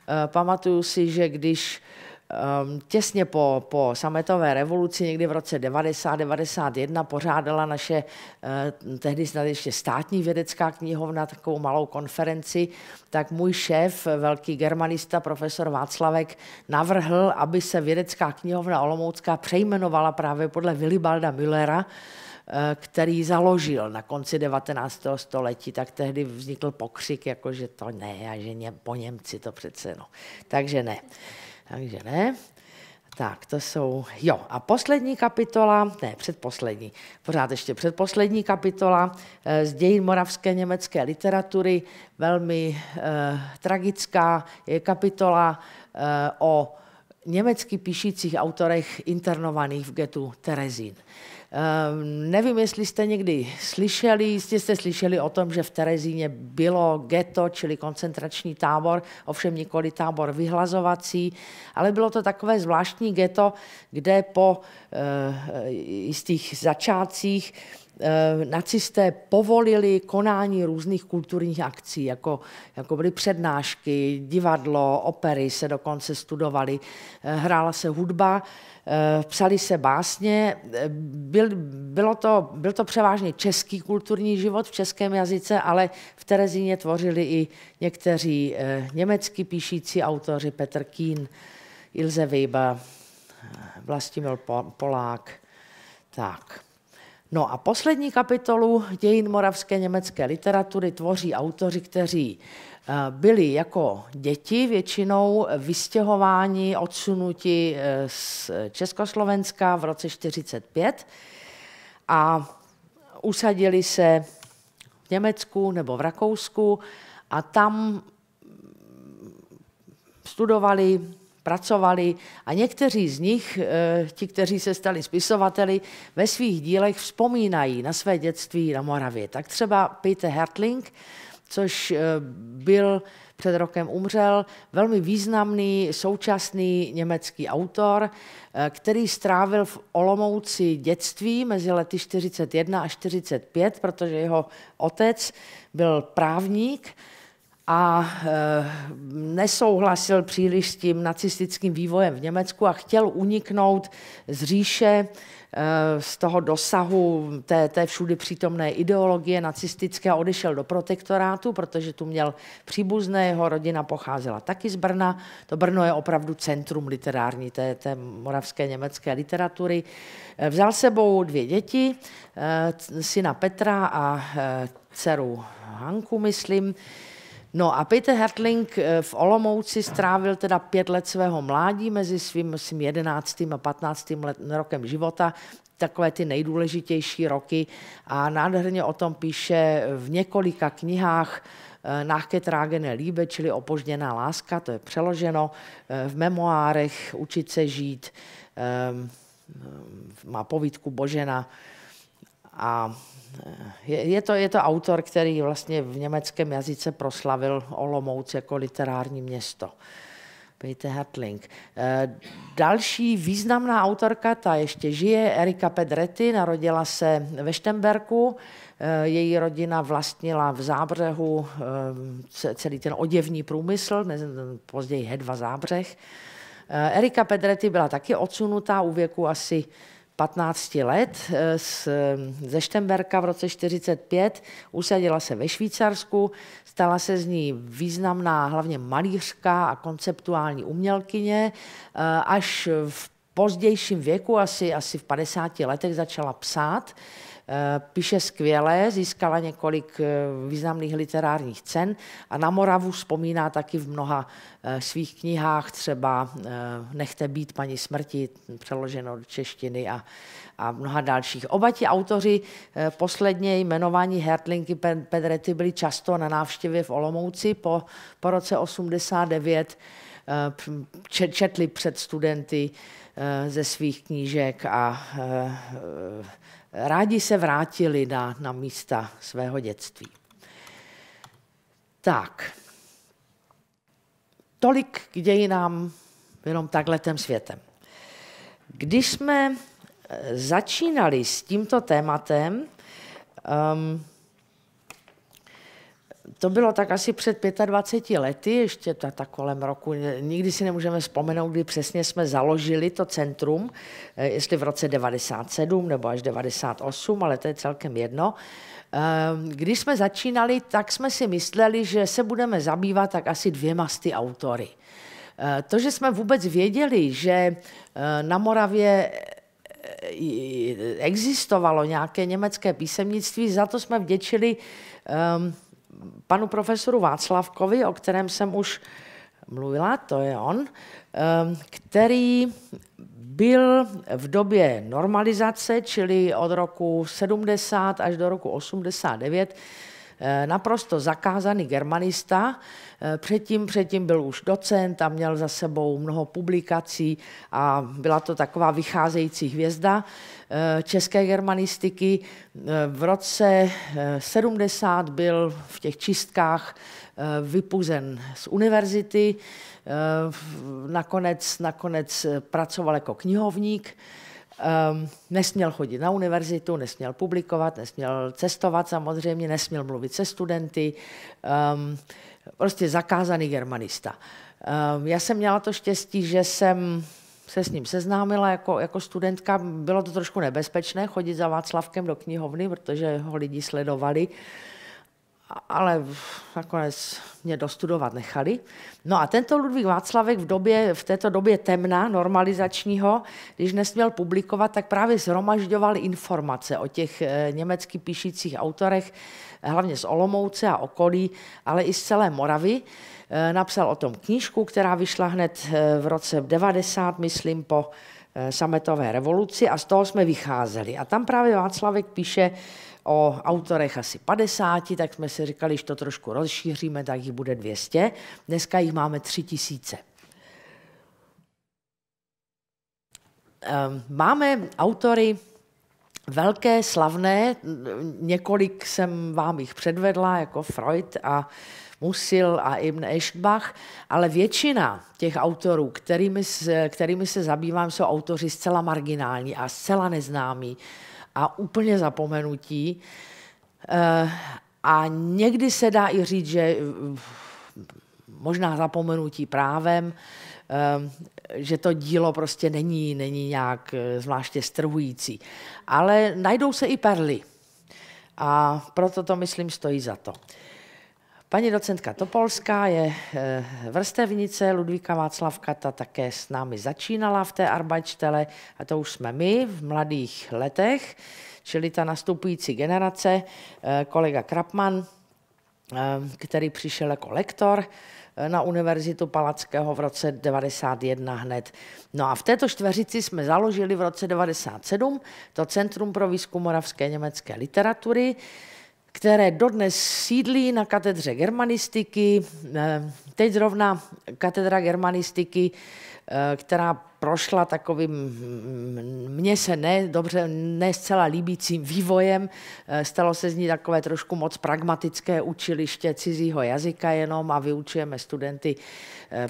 Eh, pamatuju si, že když ehm, těsně po, po sametové revoluci, někdy v roce 90-91, pořádala naše eh, tehdy snad ještě státní vědecká knihovna takovou malou konferenci, tak můj šéf, velký germanista, profesor Václavek, navrhl, aby se vědecká knihovna Olomoucká přejmenovala právě podle Willibalda Müllera, Eh, který založil na konci 19. století, tak tehdy vznikl pokřik, jako že to ne, a že ně, po Němci to přece no. Takže ne. Takže ne. Tak, to jsou, jo, a poslední kapitola, ne, předposlední, pořád ještě předposlední kapitola eh, z dějin moravské německé literatury, velmi eh, tragická, je kapitola eh, o německy píšících autorech internovaných v getu Terezín. Ehm, nevím, jestli jste někdy slyšeli, jistě jste slyšeli o tom, že v Terezíně bylo ghetto, čili koncentrační tábor, ovšem nikoli tábor vyhlazovací, ale bylo to takové zvláštní ghetto, kde po eh, jistých začátcích eh, nacisté povolili konání různých kulturních akcí, jako, jako byly přednášky, divadlo, opery se dokonce studovaly, eh, hrála se hudba. Eh, psali se básně, eh, byl, bylo to, byl to převážně český kulturní život v českém jazyce, ale v Terezíně tvořili i někteří eh, německy píšící autoři, Petr Kín, Ilze Weber, Vlastimil Polák. Tak. No a poslední kapitolu dějin moravské německé literatury tvoří autoři, kteří Eh, byli jako děti většinou vystěhováni, odsunuti eh, z Československa v roce 1945 a usadili se v Německu nebo v Rakousku a tam studovali, pracovali a někteří z nich, eh, ti, kteří se stali spisovateli, ve svých dílech vzpomínají na své dětství na Moravě. Tak třeba Peter Hertling což eh, byl před rokem umřel velmi významný současný německý autor, eh, který strávil v Olomouci dětství mezi lety 41 a 45, protože jeho otec byl právník a eh, nesouhlasil příliš s tím nacistickým vývojem v Německu a chtěl uniknout z říše Eh, z toho dosahu té, té všudy přítomné ideologie nacistické odešel do protektorátu, protože tu měl příbuzné, jeho rodina pocházela taky z Brna. To Brno je opravdu centrum literární té, té moravské německé literatury. Eh, vzal sebou dvě děti, eh, syna Petra a dceru Hanku, myslím. No a Peter Hertling eh, v Olomouci strávil teda pět let svého mládí mezi svým, myslím, 11. a 15. Let, rokem života, takové ty nejdůležitější roky a nádherně o tom píše v několika knihách eh, Nachke trágené líbe, čili opožděná láska, to je přeloženo, eh, v memoárech Učit se žít, má povídku Božena a je, je, to, je to autor, který vlastně v německém jazyce proslavil Olomouc jako literární město. Pejte Hartling. Eh, další významná autorka, ta ještě žije, Erika Pedretti, narodila se ve Štemberku. Eh, její rodina vlastnila v Zábřehu eh, celý ten oděvní průmysl, později Hedva Zábřeh. Erika Pedretti byla taky odsunutá u věku asi 15 let z, eh, eh, ze Štemberka v roce 45, usadila se ve Švýcarsku, stala se z ní významná hlavně malířka a konceptuální umělkyně, eh, až v pozdějším věku, asi, asi v 50 letech, začala psát. Eh, píše skvěle, získala několik eh, významných literárních cen a na Moravu vzpomíná taky v mnoha eh, svých knihách, třeba Nechte být paní smrti, přeloženo do češtiny a, a mnoha dalších. Oba ti autoři posledně jmenování Hertlinky Pedrety byli často na návštěvě v Olomouci po, po roce 89 četli před studenty ze svých knížek a rádi se vrátili na, na místa svého dětství. Tak, tolik k dějinám jenom takhletem světem. Když jsme eh, začínali s tímto tématem, um, to bylo tak asi před 25 lety, ještě ta kolem roku. Nikdy si nemůžeme vzpomenout, kdy přesně jsme založili to centrum, eh, jestli v roce 97 nebo až 98, ale to je celkem jedno. Ehm, Když jsme začínali, tak jsme si mysleli, že se budeme zabývat tak asi dvěma z ty autory. Eh, to, že jsme vůbec věděli, že eh, na Moravě existovalo nějaké německé písemnictví, za to jsme vděčili ehm, panu profesoru Václavkovi, o kterém jsem už mluvila, to je on, ehm, který byl v době normalizace, čili od roku 70 až do roku 89, Eh, naprosto zakázaný germanista. Eh, předtím, předtím byl už docent a měl za sebou mnoho publikací a byla to taková vycházející hvězda eh, české germanistiky. V roce 70 byl v těch čistkách vypuzen z univerzity, nakonec, nakonec pracoval jako knihovník Um, nesměl chodit na univerzitu, nesměl publikovat, nesměl cestovat samozřejmě, nesměl mluvit se studenty, um, prostě zakázaný germanista. Um, já jsem měla to štěstí, že jsem se s ním seznámila jako, jako studentka. Bylo to trošku nebezpečné chodit za Václavkem do knihovny, protože ho lidi sledovali. Uh, ale nakonec mě dostudovat nechali. No a tento Ludvík Václavek v, době, v této době temna, normalizačního, když nesměl publikovat, tak právě zhromažďoval informace o těch eh, německy píšících autorech, hlavně z Olomouce a okolí, ale i z celé Moravy. Eh, napsal o tom knížku, která vyšla hned eh, v roce 90, myslím, po Eh, sametové revoluci a z toho jsme vycházeli. A tam právě Václavek píše o autorech asi 50, tak jsme si říkali, že to trošku rozšíříme, tak jich bude 200. Dneska jich máme 3000. Ehm, máme autory velké, slavné, několik jsem vám jich předvedla, jako Freud a Musil a Ibn Eschbach, ale většina těch autorů, kterými, kterými se zabývám, jsou autoři zcela marginální a zcela neznámí a úplně zapomenutí. Eh, a někdy se dá i říct, že eh, možná zapomenutí právem, eh, že to dílo prostě není, není nějak zvláště strhující. Ale najdou se i perly. A proto to, myslím, stojí za to. Paní docentka Topolská je eh, vrstevnice, Ludvíka Václavka ta také s námi začínala v té arbačtele a to už jsme my v mladých letech, čili ta nastupující generace, eh, kolega Krapman, eh, který přišel jako lektor na Univerzitu Palackého v roce 1991. hned. No a v této čtveřici jsme založili v roce 1997 to Centrum pro výzkum moravské německé literatury, které dodnes sídlí na katedře germanistiky. Eh, teď zrovna katedra germanistiky, eh, která prošla takovým, mm, mně se ne, dobře, ne zcela líbícím vývojem, eh, stalo se z ní takové trošku moc pragmatické učiliště cizího jazyka jenom a vyučujeme studenty Eh,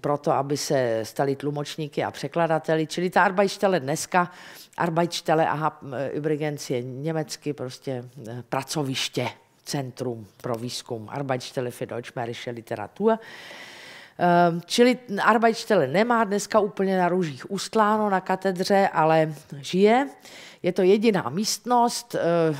proto, aby se stali tlumočníky a překladateli. Čili ta Arbeitstelle dneska, Arbeitstelle, a eh, Übrigens je německy prostě eh, pracoviště, centrum pro výzkum, Arbeitstelle für Deutschmärische Literatur. Čili Arbeitstelle nemá dneska úplně na růžích ustláno na katedře, ale žije. Je to jediná místnost, eh,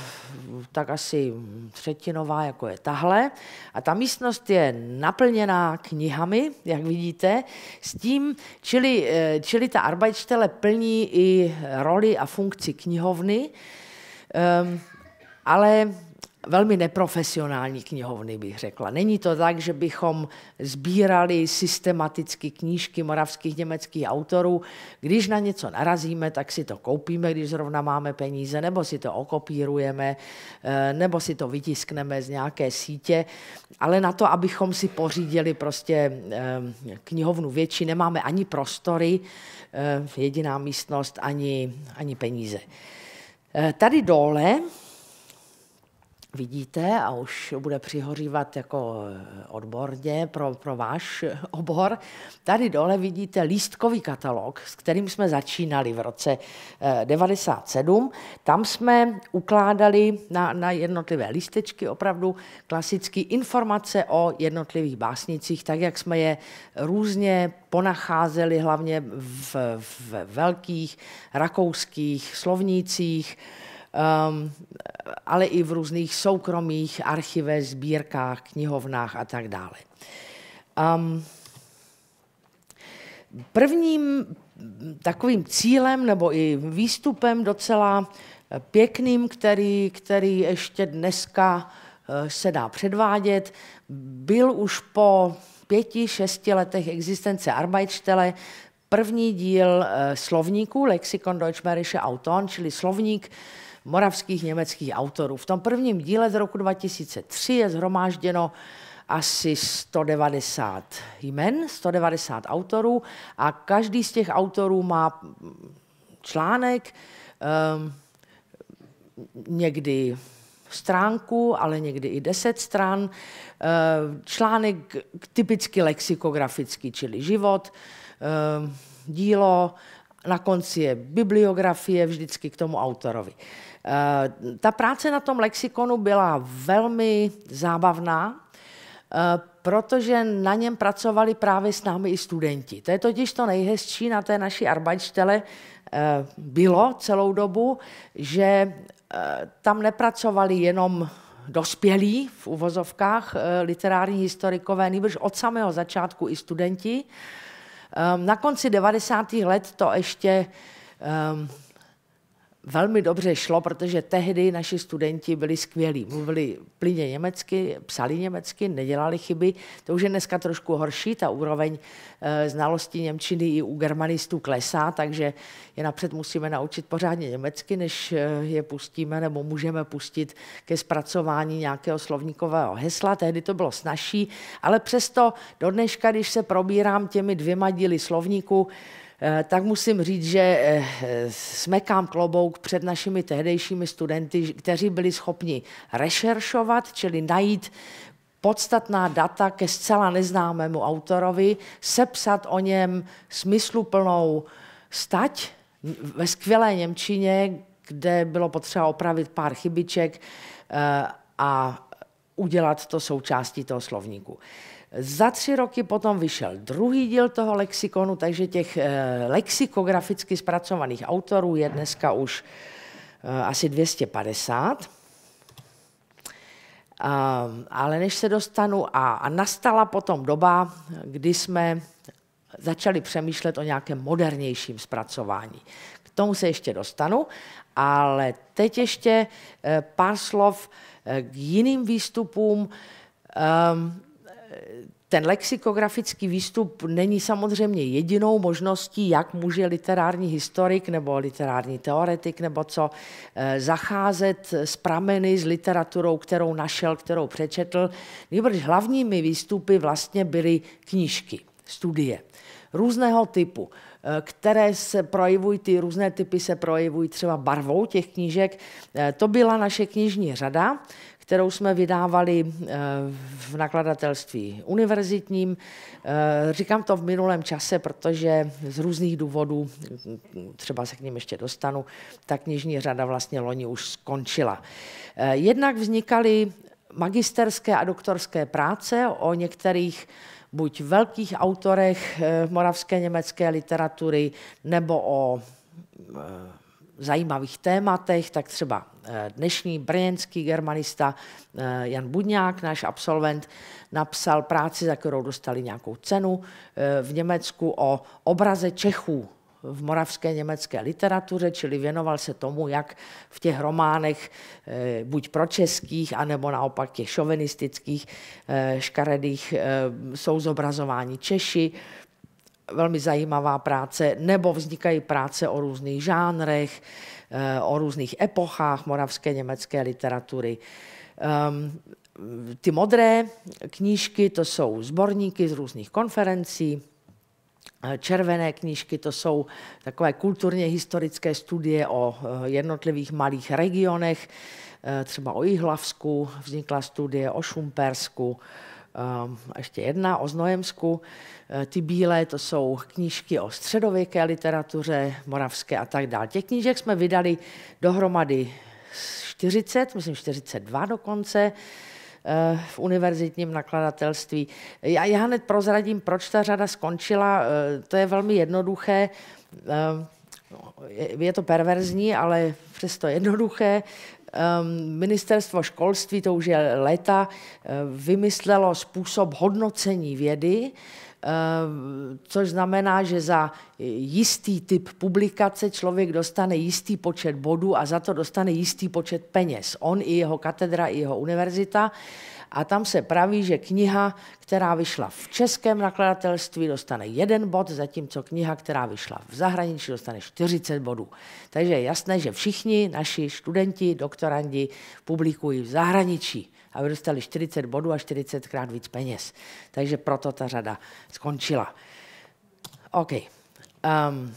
tak asi třetinová, jako je tahle. A ta místnost je naplněná knihami, jak vidíte, s tím, čili, eh, čili ta arbajčtele plní i roli a funkci knihovny, ehm, ale velmi neprofesionální knihovny, bych řekla. Není to tak, že bychom sbírali systematicky knížky moravských německých autorů. Když na něco narazíme, tak si to koupíme, když zrovna máme peníze, nebo si to okopírujeme, eh, nebo si to vytiskneme z nějaké sítě. Ale na to, abychom si pořídili prostě eh, knihovnu větší, nemáme ani prostory, eh, jediná místnost, ani, ani peníze. Tady dole vidíte a už bude přihořívat jako eh, odborně pro, pro váš [LAUGHS] obor. Tady dole vidíte lístkový katalog, s kterým jsme začínali v roce 97. Eh, Tam jsme ukládali na, na jednotlivé lístečky opravdu klasické informace o jednotlivých básnicích, tak jak jsme je různě ponacházeli, hlavně v, v velkých rakouských slovnících, um, ale i v různých soukromých archivech, sbírkách, knihovnách a tak dále. Um, prvním takovým cílem nebo i výstupem docela pěkným, který, který ještě dneska eh, se dá předvádět, byl už po pěti, šesti letech existence Arbeitstelle první díl eh, slovníku Lexikon Deutschmerische Auton, čili slovník moravských německých autorů. V tom prvním díle z roku 2003 je zhromážděno asi 190 jmen, 190 autorů a každý z těch autorů má mm, článek, um, někdy stránku, ale někdy i deset stran. Ehm, článek typicky lexikografický, čili život, ehm, dílo, na konci je bibliografie vždycky k tomu autorovi. Eh, ta práce na tom lexikonu byla velmi zábavná, eh, protože na něm pracovali právě s námi i studenti. To je totiž to nejhezčí na té naší arbačtele eh, bylo celou dobu, že tam nepracovali jenom dospělí, v uvozovkách, literární historikové, nýbrž od samého začátku i studenti. Na konci 90. let to ještě velmi dobře šlo, protože tehdy naši studenti byli skvělí. Mluvili plyně německy, psali německy, nedělali chyby. To už je dneska trošku horší, ta úroveň eh, znalosti Němčiny i u germanistů klesá, takže je napřed musíme naučit pořádně německy, než eh, je pustíme nebo můžeme pustit ke zpracování nějakého slovníkového hesla. Tehdy to bylo snažší, ale přesto do dneška, když se probírám těmi dvěma díly slovníku, Eh, tak musím říct, že eh, smekám klobouk před našimi tehdejšími studenty, kteří byli schopni rešeršovat, čili najít podstatná data ke zcela neznámému autorovi, sepsat o něm smysluplnou stať ve skvělé Němčině, kde bylo potřeba opravit pár chybiček eh, a udělat to součástí toho slovníku. Za tři roky potom vyšel druhý díl toho lexikonu, takže těch eh, lexikograficky zpracovaných autorů je dneska už eh, asi 250. ale než se dostanu, a, nastala potom doba, kdy jsme začali přemýšlet o nějakém modernějším zpracování. K tomu se ještě dostanu, ale teď ještě eh, pár slov k jiným výstupům. Ehm, ten lexikografický výstup není samozřejmě jedinou možností, jak může literární historik nebo literární teoretik nebo co eh, zacházet s prameny, s literaturou, kterou našel, kterou přečetl, Nejbrž hlavními výstupy vlastně byly knížky, studie různého typu eh, které se projevují, ty různé typy se projevují třeba barvou těch knížek. Eh, to byla naše knižní řada, kterou jsme vydávali eh, v nakladatelství univerzitním. Eh, říkám to v minulém čase, protože z různých důvodů, třeba se k ním ještě dostanu, ta knižní řada vlastně loni už skončila. Eh, jednak vznikaly magisterské a doktorské práce o některých buď velkých autorech moravské německé literatury nebo o zajímavých tématech, tak třeba eh, dnešní brněnský germanista eh, Jan Budňák, náš absolvent, napsal práci, za kterou dostali nějakou cenu eh, v Německu o obraze Čechů v moravské německé literatuře, čili věnoval se tomu, jak v těch románech buď pročeských, anebo naopak těch šovinistických, škaredých jsou zobrazováni Češi velmi zajímavá práce, nebo vznikají práce o různých žánrech, eh, o různých epochách moravské německé literatury. Ehm, ty modré knížky, to jsou sborníky z různých konferencí, eh, červené knížky, to jsou takové kulturně historické studie o eh, jednotlivých malých regionech, třeba o Jihlavsku, vznikla studie o Šumpersku, a ehm, ještě jedna o Znojemsku. Eh, Ty bílé, to jsou knížky o středověké literatuře, moravské a tak dále. Těch knížek jsme vydali dohromady 40, myslím 42 dokonce eh, v univerzitním nakladatelství. Já, já hned prozradím, proč ta řada skončila. Eh, to je velmi jednoduché. Ehm, je to perverzní, ale přesto jednoduché. Ehm, Ministerstvo školství, to už je léta, eh, vymyslelo způsob hodnocení vědy, eh, což znamená, že za jistý typ publikace člověk dostane jistý počet bodů a za to dostane jistý počet peněz. On i jeho katedra, i jeho univerzita a tam se praví, že kniha, která vyšla v českém nakladatelství, dostane jeden bod, zatímco kniha, která vyšla v zahraničí, dostane 40 bodů. Takže je jasné, že všichni naši studenti, doktorandi publikují v zahraničí aby dostali 40 bodů a 40 krát víc peněz. Takže proto ta řada skončila. OK. Um,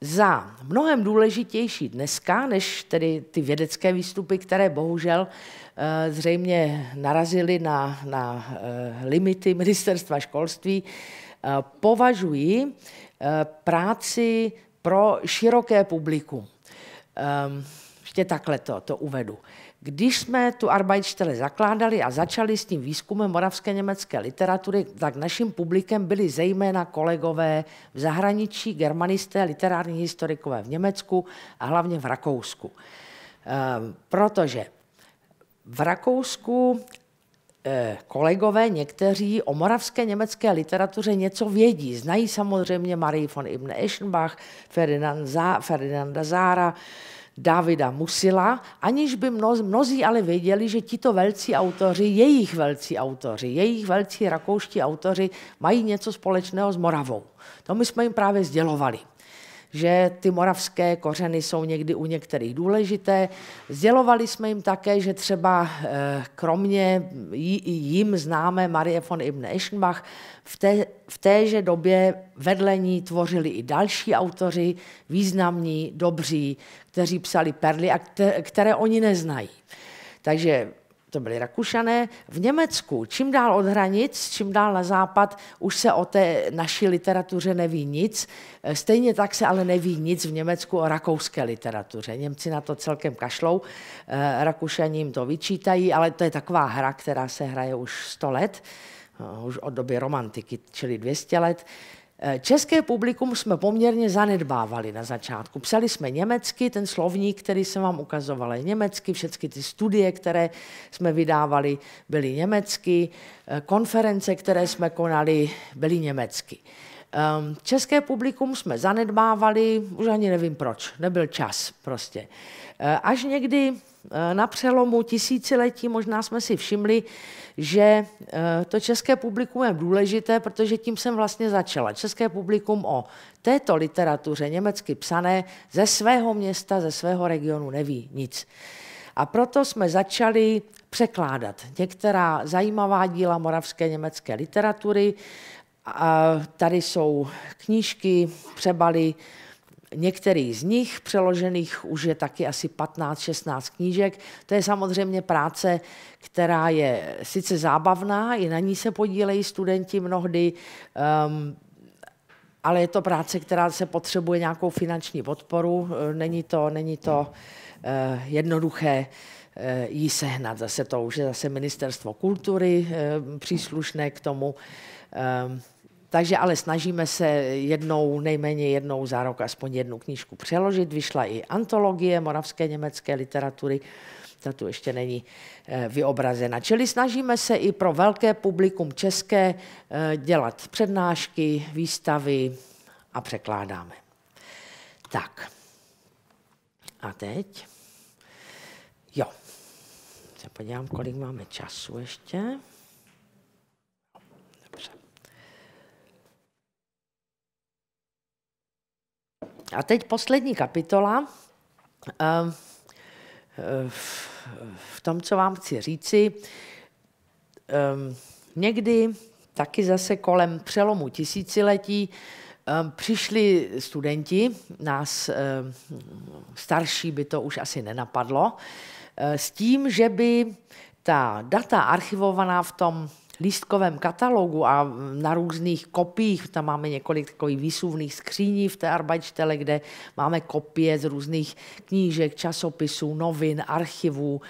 za mnohem důležitější dneska, než tedy ty vědecké výstupy, které bohužel eh, zřejmě narazily na, na eh, limity [LAUGHS] ministerstva školství, eh, považuji práci pro široké publikum. Ehm, ještě takhle to, to uvedu. Když jsme tu Arbeitstelle zakládali a začali s tím výzkumem moravské německé literatury, tak naším publikem byli zejména kolegové v zahraničí, germanisté, literární historikové v Německu a hlavně v Rakousku. Ehm, protože v Rakousku eh, kolegové někteří o moravské německé literatuře něco vědí. Znají samozřejmě Marie von Ibn Eschenbach, Ferdinand Zá, Ferdinanda Zára, Davida Musila, aniž by mnozí ale věděli, že tito velcí autoři, jejich velcí autoři, jejich velcí rakouští autoři mají něco společného s Moravou. To my jsme jim právě sdělovali že ty moravské kořeny jsou někdy u některých důležité. Sdělovali jsme jim také, že třeba eh, kromě jim známé Marie von Ibn Eschenbach v, té, v téže době vedle ní tvořili i další autoři, významní, dobří, kteří psali perly a které oni neznají. Takže to byli Rakušané, v Německu, čím dál od hranic, čím dál na západ, už se o té naší literatuře neví nic. Eh, stejně tak se ale neví nic v Německu o rakouské literatuře. Němci na to celkem kašlou, eh, Rakušani jim to vyčítají, ale to je taková hra, která se hraje už 100 let, eh, už od doby romantiky, čili 200 let. Eh, české publikum jsme poměrně zanedbávali na začátku. Psali jsme německy, ten slovník, který jsem vám ukazoval, je německy, všechny ty studie, které jsme vydávali, byly německy, eh, konference, které jsme konali, byly německy. Ehm, české publikum jsme zanedbávali, už ani nevím proč, nebyl čas prostě. Eh, až někdy eh, na přelomu tisíciletí možná jsme si všimli, že eh, to české publikum je důležité, protože tím jsem vlastně začala. České publikum o této literatuře německy psané ze svého města, ze svého regionu neví nic. A proto jsme začali překládat některá zajímavá díla moravské německé literatury. A tady jsou knížky, přebaly některých z nich, přeložených už je taky asi 15-16 knížek, to je samozřejmě práce, která je sice zábavná, i na ní se podílejí studenti mnohdy, um, ale je to práce, která se potřebuje nějakou finanční podporu. Eh, není to, není to uh, jednoduché uh, jí sehnat. Zase to už je zase ministerstvo kultury uh, příslušné k tomu. Um, takže ale snažíme se jednou, nejméně jednou za rok aspoň jednu knížku přeložit. Vyšla i antologie moravské německé literatury, ta tu ještě není eh, vyobrazena. Čili snažíme se i pro velké publikum české eh, dělat přednášky, výstavy a překládáme. Tak. A teď? Jo. Se podívám, kolik máme času ještě. A teď poslední kapitola. Ehm, eh, v tom, co vám chci říci, ehm, někdy taky zase kolem přelomu tisíciletí ehm, přišli studenti, nás starší by to už asi nenapadlo, eh, s tím, že by ta data archivovaná v tom lístkovém katalogu a na různých kopiích, tam máme několik takových výsuvných skříní v té Arbeitstelle, kde máme kopie z různých knížek, časopisů, novin, archivů.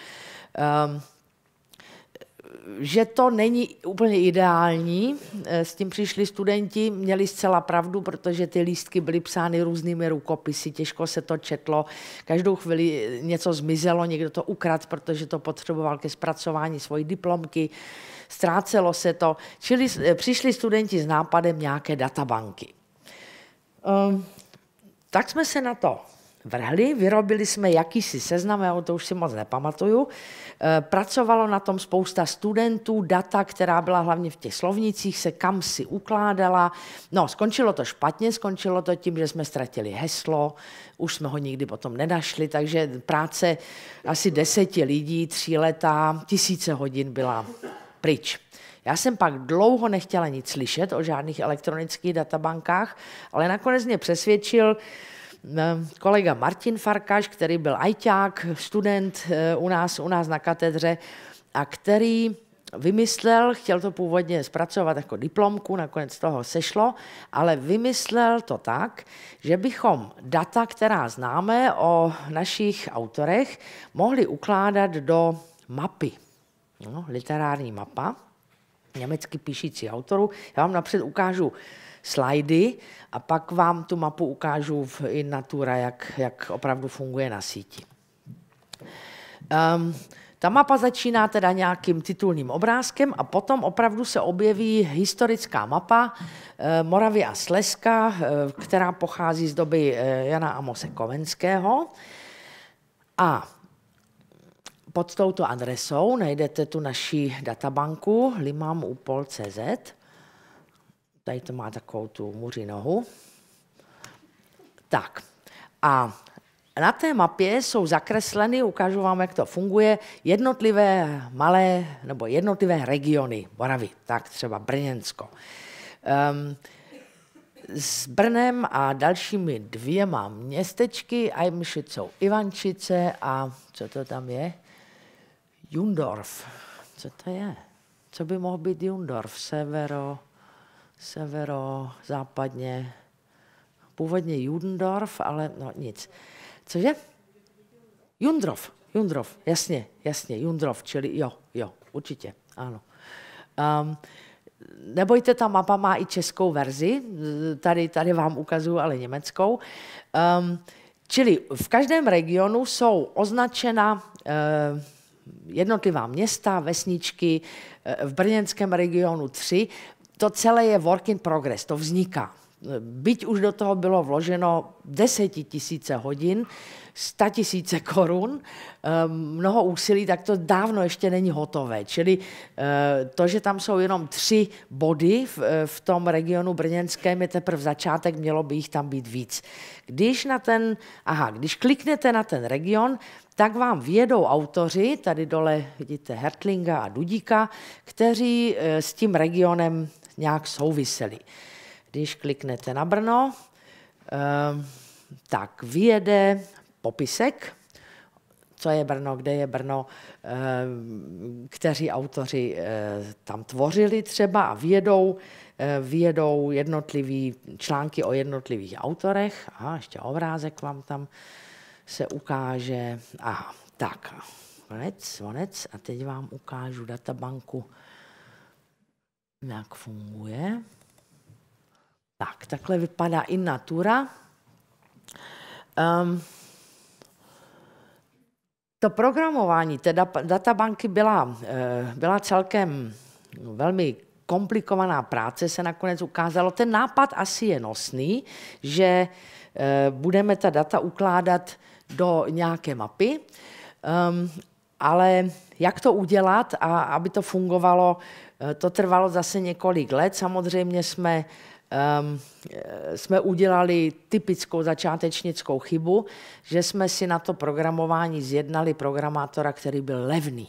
Um, že to není úplně ideální. E, s tím přišli studenti, měli zcela pravdu, protože ty lístky byly psány různými rukopisy, těžko se to četlo. Každou chvíli něco zmizelo, někdo to ukradl, protože to potřeboval ke zpracování svojí diplomky. Uh, ztrácelo se to, čili eh, přišli studenti s nápadem nějaké databanky. Um, tak jsme se na to vrhli, vyrobili jsme jakýsi seznam, já to už si moc nepamatuju. Eh, pracovalo na tom spousta studentů, data, která byla hlavně v těch slovnicích, se kam si ukládala. No, skončilo to špatně, skončilo to tím, že jsme ztratili heslo, už jsme ho nikdy potom nenašli, takže práce asi deseti lidí, tří leta, tisíce hodin byla pryč. Já jsem pak dlouho nechtěla nic slyšet o žádných elektronických databankách, ale nakonec mě přesvědčil eh, kolega Martin Farkáš, který byl ajťák, student eh, u nás, u nás na katedře a který vymyslel, chtěl to původně zpracovat jako diplomku, nakonec toho sešlo, ale vymyslel to tak, že bychom data, která známe o našich autorech, mohli ukládat do mapy no, literární mapa německy píšící autorů. Já vám napřed ukážu slajdy a pak vám tu mapu ukážu v Innatura, jak, jak opravdu funguje na síti. Um, ta mapa začíná teda nějakým titulním obrázkem a potom opravdu se objeví historická mapa eh, Moravy a Slezska, eh, která pochází z doby eh, Jana Amose Komenského. A pod touto adresou najdete tu naši databanku limamupol.cz. Tady to má takovou tu muři nohu. Tak. A na té mapě jsou zakresleny, ukážu vám, jak to funguje, jednotlivé malé nebo jednotlivé regiony Moravy, tak třeba Brněnsko. Um, s Brnem a dalšími dvěma městečky, a jsou Ivančice a co to tam je? Jundorf. Co to je? Co by mohl být Jundorf? Severo, severo, západně. Původně Jundorf, ale no nic. Cože? Jundrov, Jundrov, jasně, jasně, Jundrov, čili jo, jo, určitě, ano. Um, nebojte, ta mapa má i českou verzi, tady, tady vám ukazuju ale německou. Um, čili v každém regionu jsou označena uh, jednotlivá města, vesničky, eh, v brněnském regionu tři. To celé je work in progress, to vzniká. Byť už do toho bylo vloženo desetitisíce hodin, sta tisíce korun, ehm, mnoho úsilí, tak to dávno ještě není hotové. Čili eh, to, že tam jsou jenom tři body eh, v tom regionu brněnském, je teprve začátek, mělo by jich tam být víc. Když na ten, aha, když kliknete na ten region, tak vám vědou autoři, tady dole vidíte Hertlinga a Dudíka, kteří eh, s tím regionem nějak souviseli. Když kliknete na Brno, ehm, tak vyjede popisek, co je Brno, kde je Brno, eh, kteří autoři eh, tam tvořili třeba a vědou, eh, vědou jednotlivý články o jednotlivých autorech. A ještě obrázek vám tam se ukáže. Aha, tak, konec, konec. A teď vám ukážu databanku, jak funguje. Tak, takhle vypadá i natura. Um, to programování té databanky byla, eh, byla celkem velmi komplikovaná práce, se nakonec ukázalo. Ten nápad asi je nosný, že eh, budeme ta data ukládat do nějaké mapy, ehm, ale jak to udělat a aby to fungovalo, eh, to trvalo zase několik let. Samozřejmě jsme um, jsme udělali typickou začátečnickou chybu, že jsme si na to programování zjednali programátora, který byl levný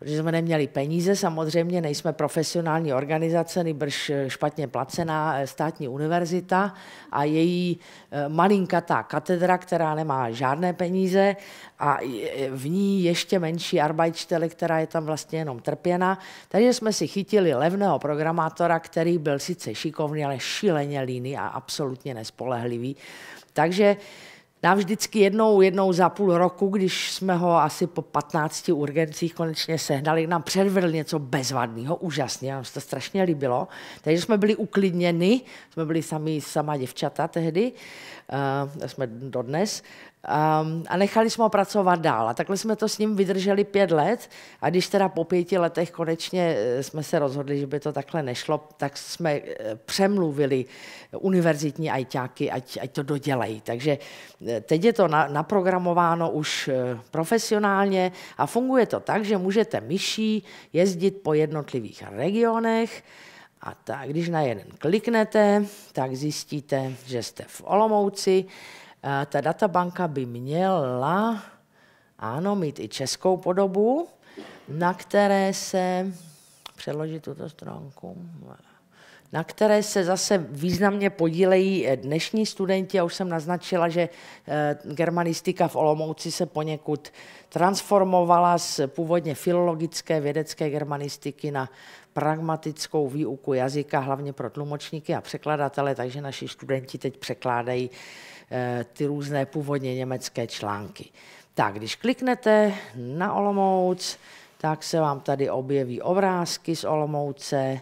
protože jsme neměli peníze, samozřejmě nejsme profesionální organizace, nejbrž eh, špatně placená eh, státní univerzita a její eh, malinkatá katedra, která nemá žádné peníze a v ní ještě menší arbajčtele, která je tam vlastně jenom trpěna. Takže jsme si chytili levného programátora, který byl sice šikovný, ale šíleně líný a absolutně nespolehlivý. Takže nám vždycky jednou, jednou za půl roku, když jsme ho asi po 15 urgencích konečně sehnali, nám předvedl něco bezvadného, úžasně, nám se to strašně líbilo. Takže jsme byli uklidněni, jsme byli sami, sama děvčata tehdy uh, jsme dodnes, um, a nechali jsme ho pracovat dál. A takhle jsme to s ním vydrželi pět let a když teda po pěti letech konečně eh, jsme se rozhodli, že by to takhle nešlo, tak jsme eh, přemluvili univerzitní ajťáky, ať, ať to dodělají. Takže teď je to na, naprogramováno už profesionálně a funguje to tak, že můžete myší jezdit po jednotlivých regionech, a tak, když na jeden kliknete, tak zjistíte, že jste v Olomouci. Ta databanka by měla, ano, mít i českou podobu, na které se, přeložit tuto stránku, na které se zase významně podílejí eh, dnešní studenti. Já už jsem naznačila, že eh, germanistika v Olomouci se poněkud transformovala z původně filologické vědecké germanistiky na pragmatickou výuku jazyka, hlavně pro tlumočníky a překladatele, takže naši studenti teď překládají eh, ty různé původně německé články. Tak, když kliknete na Olomouc, tak se vám tady objeví obrázky z Olomouce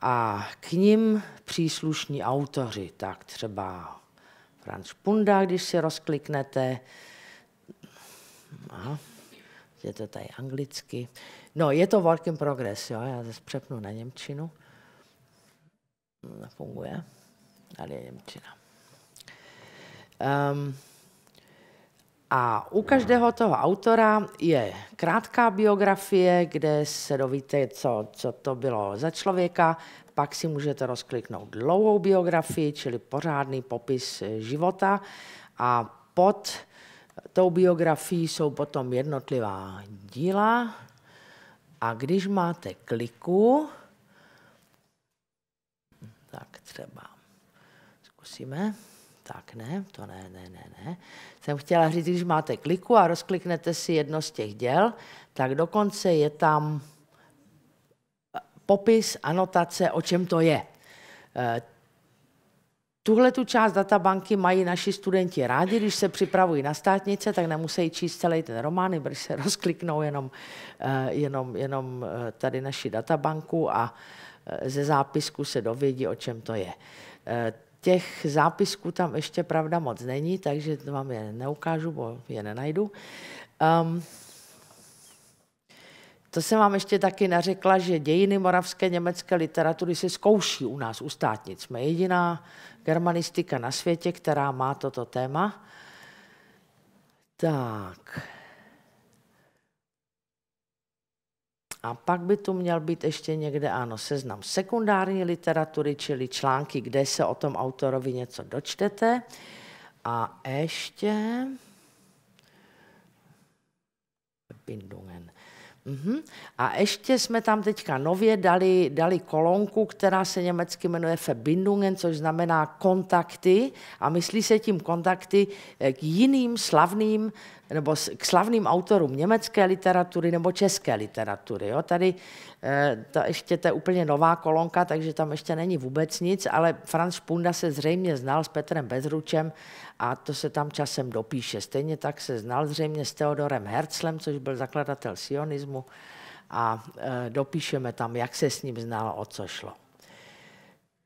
a k ním příslušní autoři, tak třeba Franz Punda, když si rozkliknete. Aha je to tady anglicky. No, je to work in progress, jo, já zase přepnu na Němčinu. Funguje. ale je Němčina. Um, a u každého toho autora je krátká biografie, kde se dovíte, co, co to bylo za člověka, pak si můžete rozkliknout dlouhou biografii, čili pořádný popis života a pod Tou biografií jsou potom jednotlivá díla a když máte kliku, tak třeba zkusíme. Tak ne, to ne, ne, ne, ne. Jsem chtěla říct, když máte kliku a rozkliknete si jedno z těch děl, tak dokonce je tam eh, popis, anotace, o čem to je eh, Tuhle tu část databanky mají naši studenti rádi, když se připravují na státnice, tak nemusí číst celý ten román, když se [LAUGHS] rozkliknou jenom, eh, jenom, jenom eh, tady naši databanku a eh, ze zápisku se dovědí, o čem to je. Těch zápisků tam ještě pravda moc není, takže vám je neukážu, bo je nenajdu. Um, to jsem vám ještě taky nařekla, že dějiny moravské německé literatury se zkouší u nás, u státnic. Jsme jediná germanistika na světě, která má toto téma. Tak. A pak by tu měl být ještě někde, ano, seznam sekundární literatury, čili články, kde se o tom autorovi něco dočtete. A ještě... Bindungen. Mm-hmm. A ještě jsme tam teďka nově dali, dali kolonku, která se německy jmenuje Verbindungen, což znamená kontakty a myslí se tím kontakty eh, k jiným slavným nebo k slavným autorům německé literatury nebo české literatury. Jo? Tady eh, ta, ještě to je úplně nová kolonka, takže tam ještě není vůbec nic, ale Franz Špunda se zřejmě znal s Petrem Bezručem a to se tam časem dopíše. Stejně tak se znal zřejmě s Teodorem Herzlem, což byl zakladatel sionismu a e, dopíšeme tam, jak se s ním znal, o co šlo.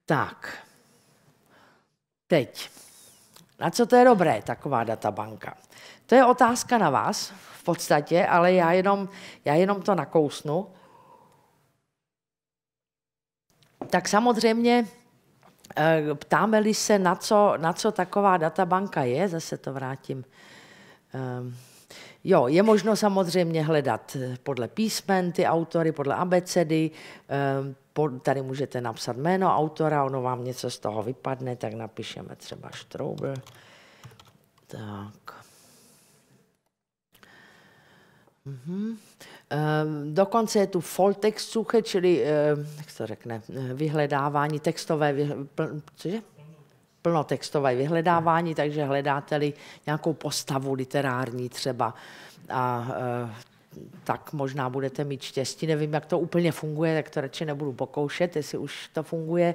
Tak, teď. Na co to je dobré, taková databanka? To je otázka na vás v podstatě, ale já jenom, já jenom to nakousnu. Tak samozřejmě eh, ptáme-li se, na co, na co taková databanka je, zase to vrátím. Eh, jo, je možno samozřejmě hledat eh, podle písmen ty autory, podle abecedy, tady můžete napsat jméno autora, ono vám něco z toho vypadne, tak napíšeme třeba Štroubl. Tak. Mhm. Ehm, dokonce je tu full text suche, čili, ehm, jak se to řekne, eh, vyhledávání textové, pl, cože? plnotextové vyhledávání, takže hledáte-li nějakou postavu literární třeba a eh, tak možná budete mít štěstí. Nevím, jak to úplně funguje, tak to radši nebudu pokoušet, jestli už to funguje.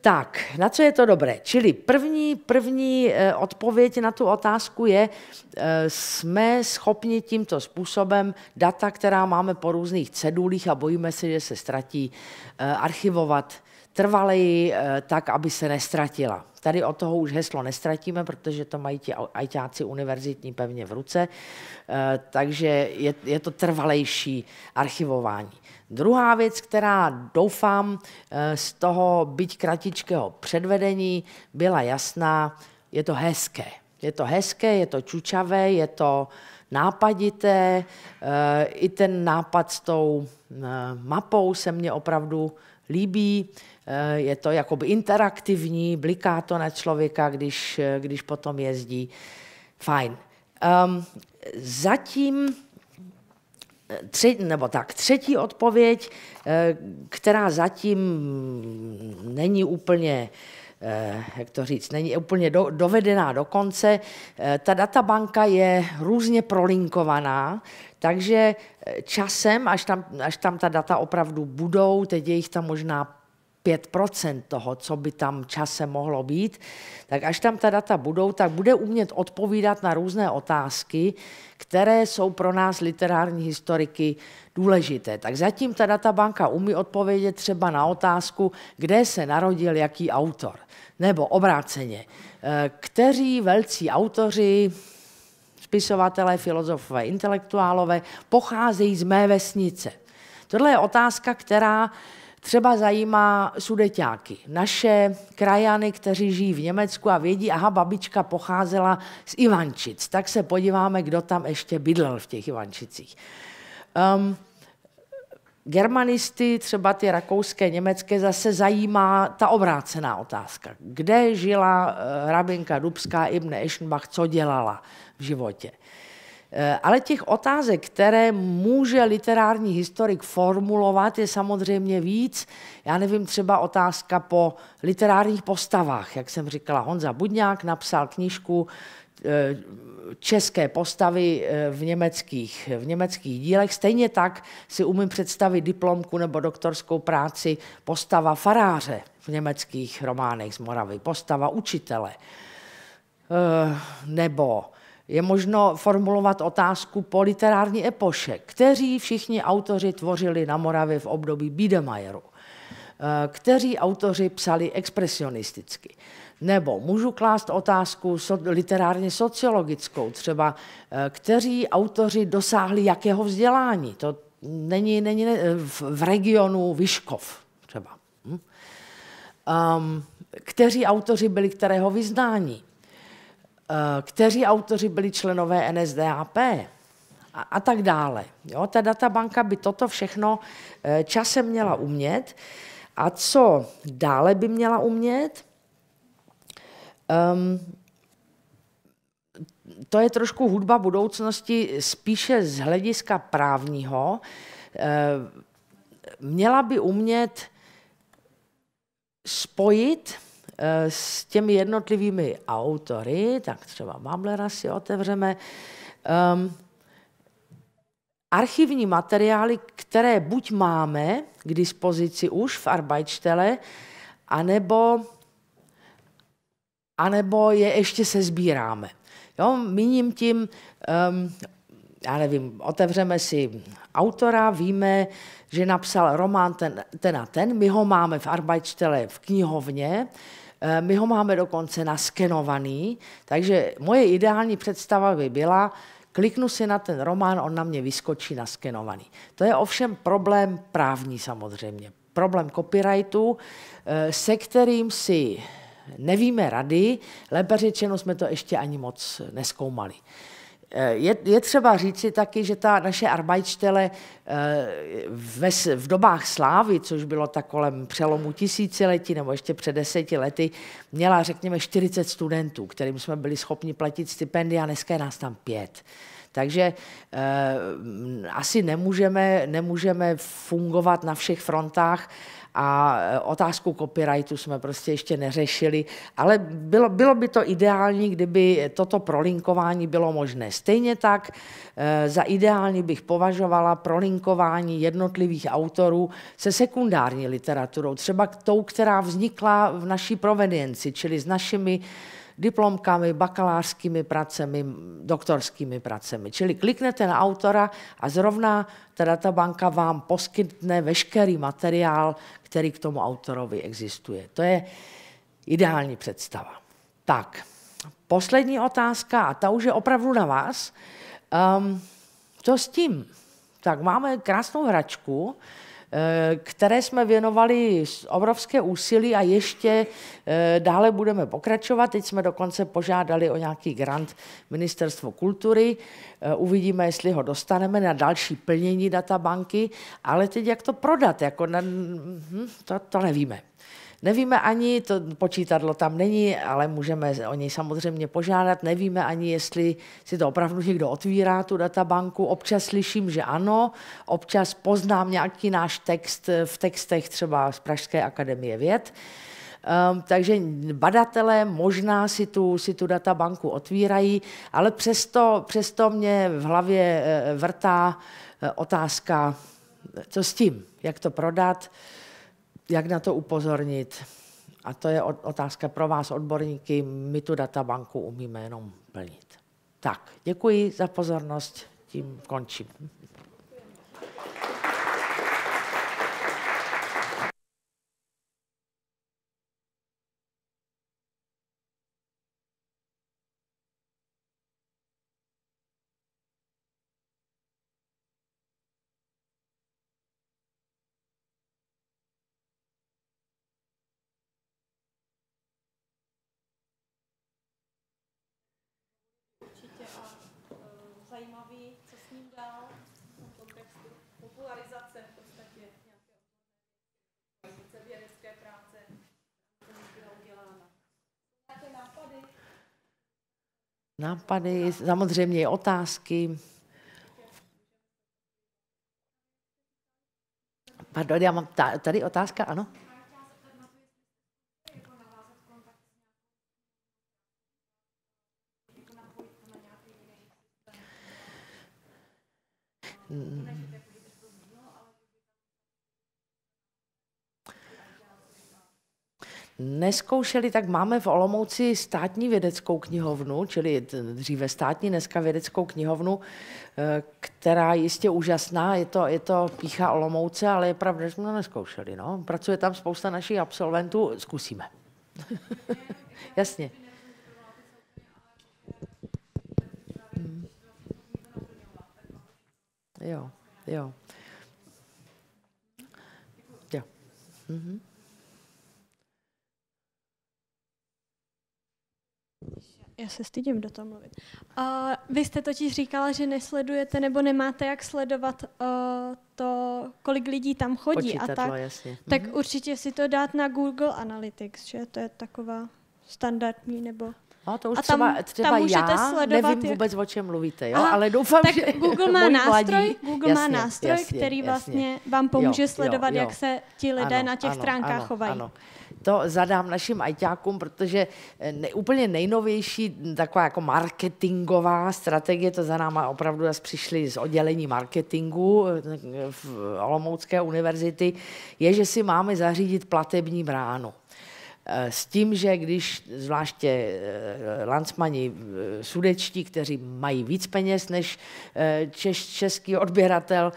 Tak, na co je to dobré? Čili první, první eh, odpověď na tu otázku je, eh, jsme schopni tímto způsobem data, která máme po různých cedulích a bojíme se, že se ztratí, eh, archivovat trvaleji, eh, tak, aby se nestratila. Tady od toho už heslo nestratíme, protože to mají ti ajťáci univerzitní pevně v ruce, eh, takže je, je to trvalejší archivování. Druhá věc, která doufám eh, z toho byť kratičkého předvedení byla jasná, je to hezké. Je to hezké, je to čučavé, je to nápadité. I ten nápad s tou mapou se mně opravdu líbí. Eh, je to jakoby interaktivní, bliká to na člověka, když, eh, když potom jezdí. Fajn. Um, zatím eh, třetí, nebo tak, třetí odpověď, která zatím není úplně jak to říct, není úplně do, dovedená do konce. Ta databanka je různě prolinkovaná, takže časem, až tam, až tam ta data opravdu budou, teď je jich tam možná 5% toho, co by tam časem mohlo být, tak až tam ta data budou, tak bude umět odpovídat na různé otázky, které jsou pro nás literární historiky důležité. Tak zatím ta databanka umí odpovědět třeba na otázku, kde se narodil jaký autor. Nebo obráceně, eh, kteří velcí autoři spisovatelé, filozofové, intelektuálové pocházejí z mé vesnice. Tohle je otázka, která třeba zajímá sudeťáky, naše krajany, kteří žijí v Německu a vědí, aha, babička pocházela z Ivančic, tak se podíváme, kdo tam ještě bydlel v těch Ivančicích. Um, ehm, germanisty, třeba ty rakouské, německé, zase zajímá ta obrácená otázka. Kde žila eh, rabinka Dubská, Ibn Eschenbach, co dělala v životě? Eh, ale těch otázek, které může literární historik formulovat, je samozřejmě víc. Já nevím, třeba otázka po literárních postavách. Jak jsem říkala, Honza Budňák napsal knížku eh, české postavy eh, v německých, v německých dílech. Stejně tak si umím představit diplomku nebo doktorskou práci postava faráře v německých románech z Moravy, postava učitele nebo je možno formulovat otázku po literární epoše, kteří všichni autoři tvořili na Moravě v období Biedemajeru, eh, kteří autoři psali expresionisticky. Nebo můžu klást otázku so, literárně sociologickou, třeba eh, kteří autoři dosáhli jakého vzdělání. To není, není eh, v, v regionu Vyškov třeba. Hm? Um, kteří autoři byli kterého vyznání Eh, kteří autoři byli členové NSDAP a, a tak dále. Jo, ta databanka by toto všechno eh, časem měla umět. A co dále by měla umět? Um, to je trošku hudba budoucnosti spíše z hlediska právního. Eh, měla by umět spojit Eh, s těmi jednotlivými autory, tak třeba Mamlera si otevřeme, um, archivní materiály, které buď máme k dispozici už v Arbeitstelle, anebo, anebo je ještě se sbíráme. Jo, míním tím, um, já nevím, otevřeme si autora, víme, že napsal román ten, ten a ten, my ho máme v Arbeitstelle v knihovně, uh, Eh, my ho máme dokonce naskenovaný, takže moje ideální představa by byla, kliknu si na ten román, on na mě vyskočí naskenovaný. To je ovšem problém právní samozřejmě, problém copyrightu, eh, se kterým si nevíme rady, lépe řečeno jsme to ještě ani moc neskoumali. Eh, je, je třeba říci taky, že ta naše arbajčtele eh, v, v dobách slávy, což bylo tak kolem přelomu tisíciletí nebo ještě před deseti lety, měla řekněme 40 studentů, kterým jsme byli schopni platit stipendia, dneska je nás tam pět. Takže eh, asi nemůžeme, nemůžeme fungovat na všech frontách. Eh, a e, otázku copyrightu jsme prostě ještě neřešili, ale bylo, bylo by to ideální, kdyby toto prolinkování bylo možné. Stejně tak e, za ideální bych považovala prolinkování jednotlivých autorů se sekundární literaturou, třeba tou, která vznikla v naší provenienci, čili s našimi uh, diplomkami, bakalářskými pracemi, doktorskými pracemi. Čili kliknete na autora a zrovna teda ta banka vám poskytne veškerý materiál, který k tomu autorovi existuje. To je ideální představa. Tak, poslední otázka, a ta už je opravdu na vás. Um, co s tím? Tak máme krásnou hračku, Eh, které jsme věnovali obrovské úsilí a ještě eh, dále budeme pokračovat. Teď jsme dokonce požádali o nějaký grant Ministerstvo kultury. Eh, uvidíme, jestli ho dostaneme na další plnění databanky, ale teď jak to prodat, jako na, hm, to, to nevíme. Nevíme ani, to počítadlo tam není, ale můžeme o něj samozřejmě požádat. Nevíme ani, jestli si to opravdu někdo otvírá, tu databanku. Občas slyším, že ano, občas poznám nějaký náš text v textech třeba z Pražské akademie věd. Um, takže badatelé možná si tu, si tu databanku otvírají, ale přesto, přesto mě v hlavě eh, vrtá eh, otázka, co s tím, jak to prodat jak na to upozornit? A to je otázka pro vás, odborníky. My tu databanku umíme jenom plnit. Tak, děkuji za pozornost, tím končím. popularizace v podstatě nějaké vědecké práce, která byla udělána. Máte nápady? Nápady, samozřejmě otázky. Pardon, já mám tady otázka, ano? Jako mm. neskoušeli, tak máme v Olomouci státní vědeckou knihovnu, čili dříve státní, dneska vědeckou knihovnu, eh, která je jistě úžasná, je to, je to pícha Olomouce, ale je pravda, že jsme to neskoušeli. No. Pracuje tam spousta našich absolventů, zkusíme. [LAUGHS] Jasně. Jo, jo. Jo. Mhm. Já se stydím do toho mluvit. Uh, vy jste totiž říkala, že nesledujete nebo nemáte jak sledovat uh, to, kolik lidí tam chodí Počítadlo, a tak. Jasně. Tak mm-hmm. určitě si to dát na Google Analytics, že to je taková standardní nebo... No, to už a tam, třeba, třeba tam můžete já sledovat, nevím vůbec, o čem mluvíte, jo? Aha, ale doufám, tak že Google [LAUGHS] má nástroj, mladí... Google jasně, má nástroj, jasně, který jasně. vlastně vám pomůže jo, sledovat, jo, jo. jak se ti lidé ano, na těch ano, stránkách ano, chovají. Ano to zadám našim ajťákům, protože eh, ne, úplně nejnovější taková jako marketingová strategie, to za náma opravdu zase přišli z oddělení marketingu eh, eh, v Olomoucké univerzity, je, že si máme zařídit platební bránu. Eh, s tím, že když zvláště eh, lancmani eh, sudečtí, kteří mají víc peněz než češ, český odběratel,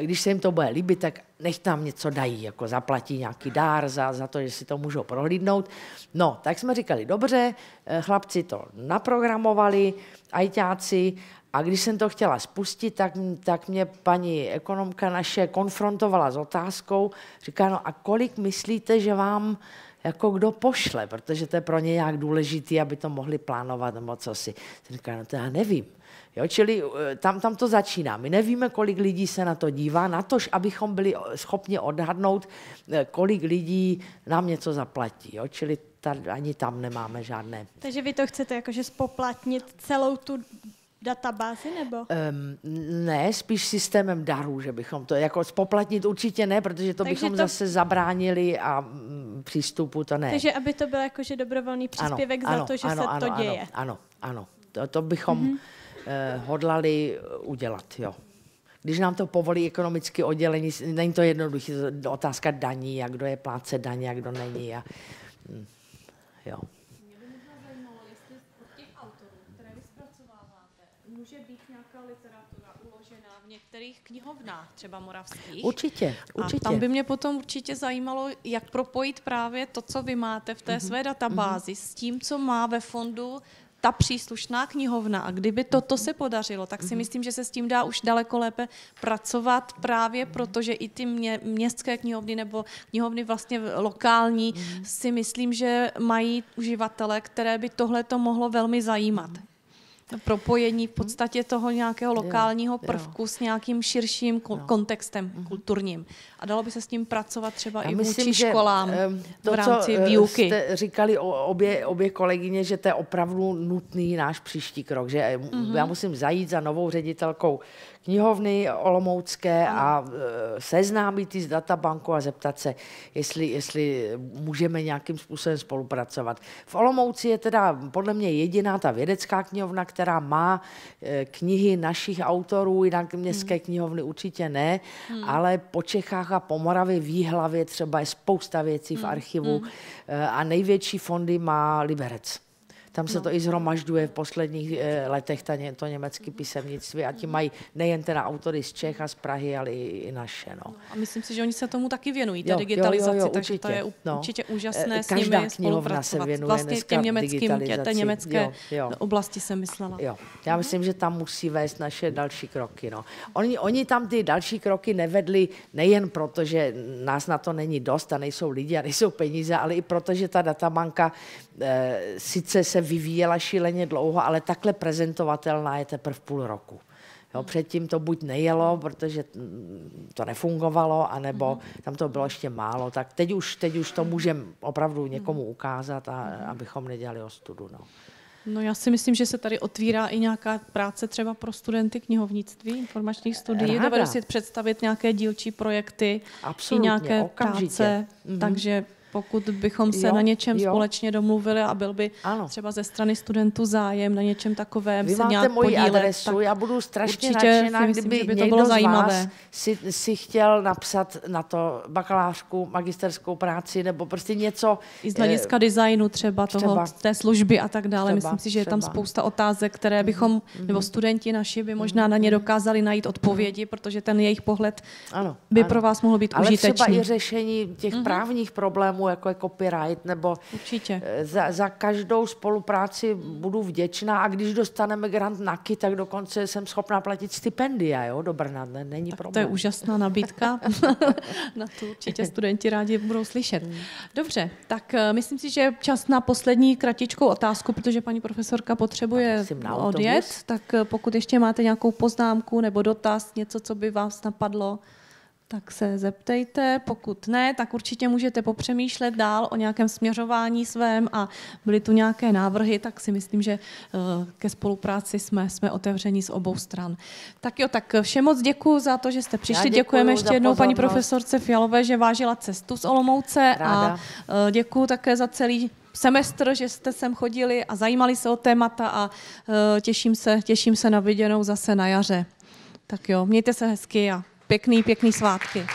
když se jim to bude líbit, tak nech tam něco dají, jako zaplatí nějaký dár za, za to, že si to můžou prohlídnout. No, tak jsme říkali, dobře, chlapci to naprogramovali, ajťáci, a když jsem to chtěla spustit, tak, tak mě paní ekonomka naše konfrontovala s otázkou, říká, no a kolik myslíte, že vám jako kdo pošle, protože to je pro ně nějak důležité, aby to mohli plánovat nebo co si. Říká, no to já nevím. Jo, čili eh, tam, tam to začíná. My nevíme, kolik lidí se na to dívá, na tož, abychom byli eh, schopni odhadnout, eh, kolik lidí nám něco zaplatí. Jo, čili tady, ani tam nemáme žádné. Takže vy to chcete jakože spoplatnit celou tu databázi nebo? Um, ne, spíš systémem darů, že bychom to jako spoplatnit určitě ne, protože to Takže bychom to... zase zabránili a mm, přístupu to ne. Takže aby to byl jakože dobrovolný příspěvek ano, za ano, to, že ano, se ano, to ano, děje. Ano, ano, ano. To, to bychom mm-hmm. hodlali eh, udělat, jo. Když nám to povolí ekonomicky oddělení, není to jednoduché, otázka daní, jak kdo je pláce daní, jak kdo není. A, mm, jo. některých knihovnách, třeba moravských. Určitě, určitě. A tam by mě potom určitě zajímalo, jak propojit právě to, co vy máte v té mm-hmm. své databázi, mm-hmm. s tím, co má ve fondu ta příslušná knihovna. A kdyby toto se podařilo, tak si mhm. myslím, že se s tím dá už daleko lépe pracovat právě mhm. proto, že i ty mě, městské knihovny nebo knihovny vlastně lokální mhm. si myslím, že mají uživatele, které by tohle to mohlo velmi zajímat propojení v podstatě toho nějakého lokálního prvku jo. s nějakým širším ko- kontextem jo. Mhm. kulturním. A dalo by se s tím pracovat třeba Já i myslím, vůči školám eh, to, v rámci co eh, výuky. Jste říkali obě, obě kolegyně, že to je opravdu nutný náš příští krok, že mm-hmm. já musím zajít za novou ředitelkou knihovny olomoucké a e, seznámit ji s databankou a zeptat se, jestli, jestli můžeme nějakým způsobem spolupracovat. V Olomouci je teda podle mě jediná ta vědecká knihovna, která má e, knihy našich autorů, jinak městské hmm. knihovny určitě ne, hmm. ale po Čechách a po Moravě v Jihlavě třeba je spousta věcí v hmm. archivu hmm. E, a největší fondy má Liberec. Tam se no. to i zhromažďuje v posledních eh, letech, ta, to německé písemnictví. A ti mají nejen teda autory z Čech a z Prahy, ale i, i naše. No. A myslím si, že oni se tomu taky věnují, ta jo, digitalizaci, jo, jo, jo, takže určitě, to je no. určitě úžasné Každá eh, s nimi spolupracovat. Se vlastně těm německým, té německé jo, jo. oblasti jsem myslela. Jo. Já mhm. myslím, že tam musí vést naše další kroky. No. Oni, oni tam ty další kroky nevedli nejen proto, že nás na to není dost a nejsou lidi a nejsou peníze, ale i proto, že ta databanka e, sice se se vyvíjela šíleně dlouho, ale takhle prezentovatelná je teprve půl roku. Jo, hmm. předtím to buď nejelo, protože to nefungovalo, anebo hmm. tam to bylo ještě málo. Tak teď už, teď už to můžeme opravdu hmm. někomu ukázat, a, abychom nedělali ostudu. No. No já si myslím, že se tady otvírá i nějaká práce třeba pro studenty knihovnictví, informačních studií. Ráda. Dovedu si představit nějaké dílčí projekty, Absolutně, i nějaké okamžitě. práce, mm-hmm. takže pokud bychom se jo, na něčem jo. společně domluvili a byl by ano. třeba ze strany studentů zájem na něčem takovém Vy se máte nějak moji podílet, adresu, tak já budu strašně určitě nadšená, myslím, kdyby by to bylo zajímavé. Si, si chtěl napsat na to bakalářku, magisterskou práci nebo prostě něco. I z hlediska e, designu třeba, třeba toho, té služby a tak dále. Třeba, myslím si, že třeba. je tam spousta otázek, které mhm, bychom, mm-hmm. nebo studenti naši by možná na mhm, ně mhm. dokázali najít odpovědi, mm-hmm. protože ten jejich pohled ano, by ano. pro vás mohl být Ale užitečný. Ale třeba i řešení těch mm-hmm. právních problémů, reklamu, jako je jako copyright, nebo Určitě. Eh, za, za každou spolupráci budu vděčná a když dostaneme grant na tak dokonce jsem schopná platit stipendia jo, do Brna, ne, není tak problém. To je úžasná nabídka, [LAUGHS] na to určitě studenti rádi budou slyšet. Dobře, tak eh, myslím si, že čas na poslední kratičkou otázku, protože paní profesorka potřebuje odjet, tak eh, pokud ještě máte nějakou poznámku nebo dotaz, něco, co by vás napadlo, tak se zeptejte. Pokud ne, tak určitě můžete popřemýšlet dál o nějakém směřování svém a byly tu nějaké návrhy, tak si myslím, že eh, ke spolupráci jsme, jsme otevření z obou stran. Tak jo, tak všem moc děkuji za to, že jste přišli. Děkujeme ještě jednou paní profesorce Fialové, že vážila cestu z Olomouce Ráda. a eh, děkuji také za celý semestr, že jste sem chodili a zajímali se o témata a eh, těším se, těším se na viděnou zase na jaře. Tak jo, mějte se hezky a Pěkný, pěkný svátky.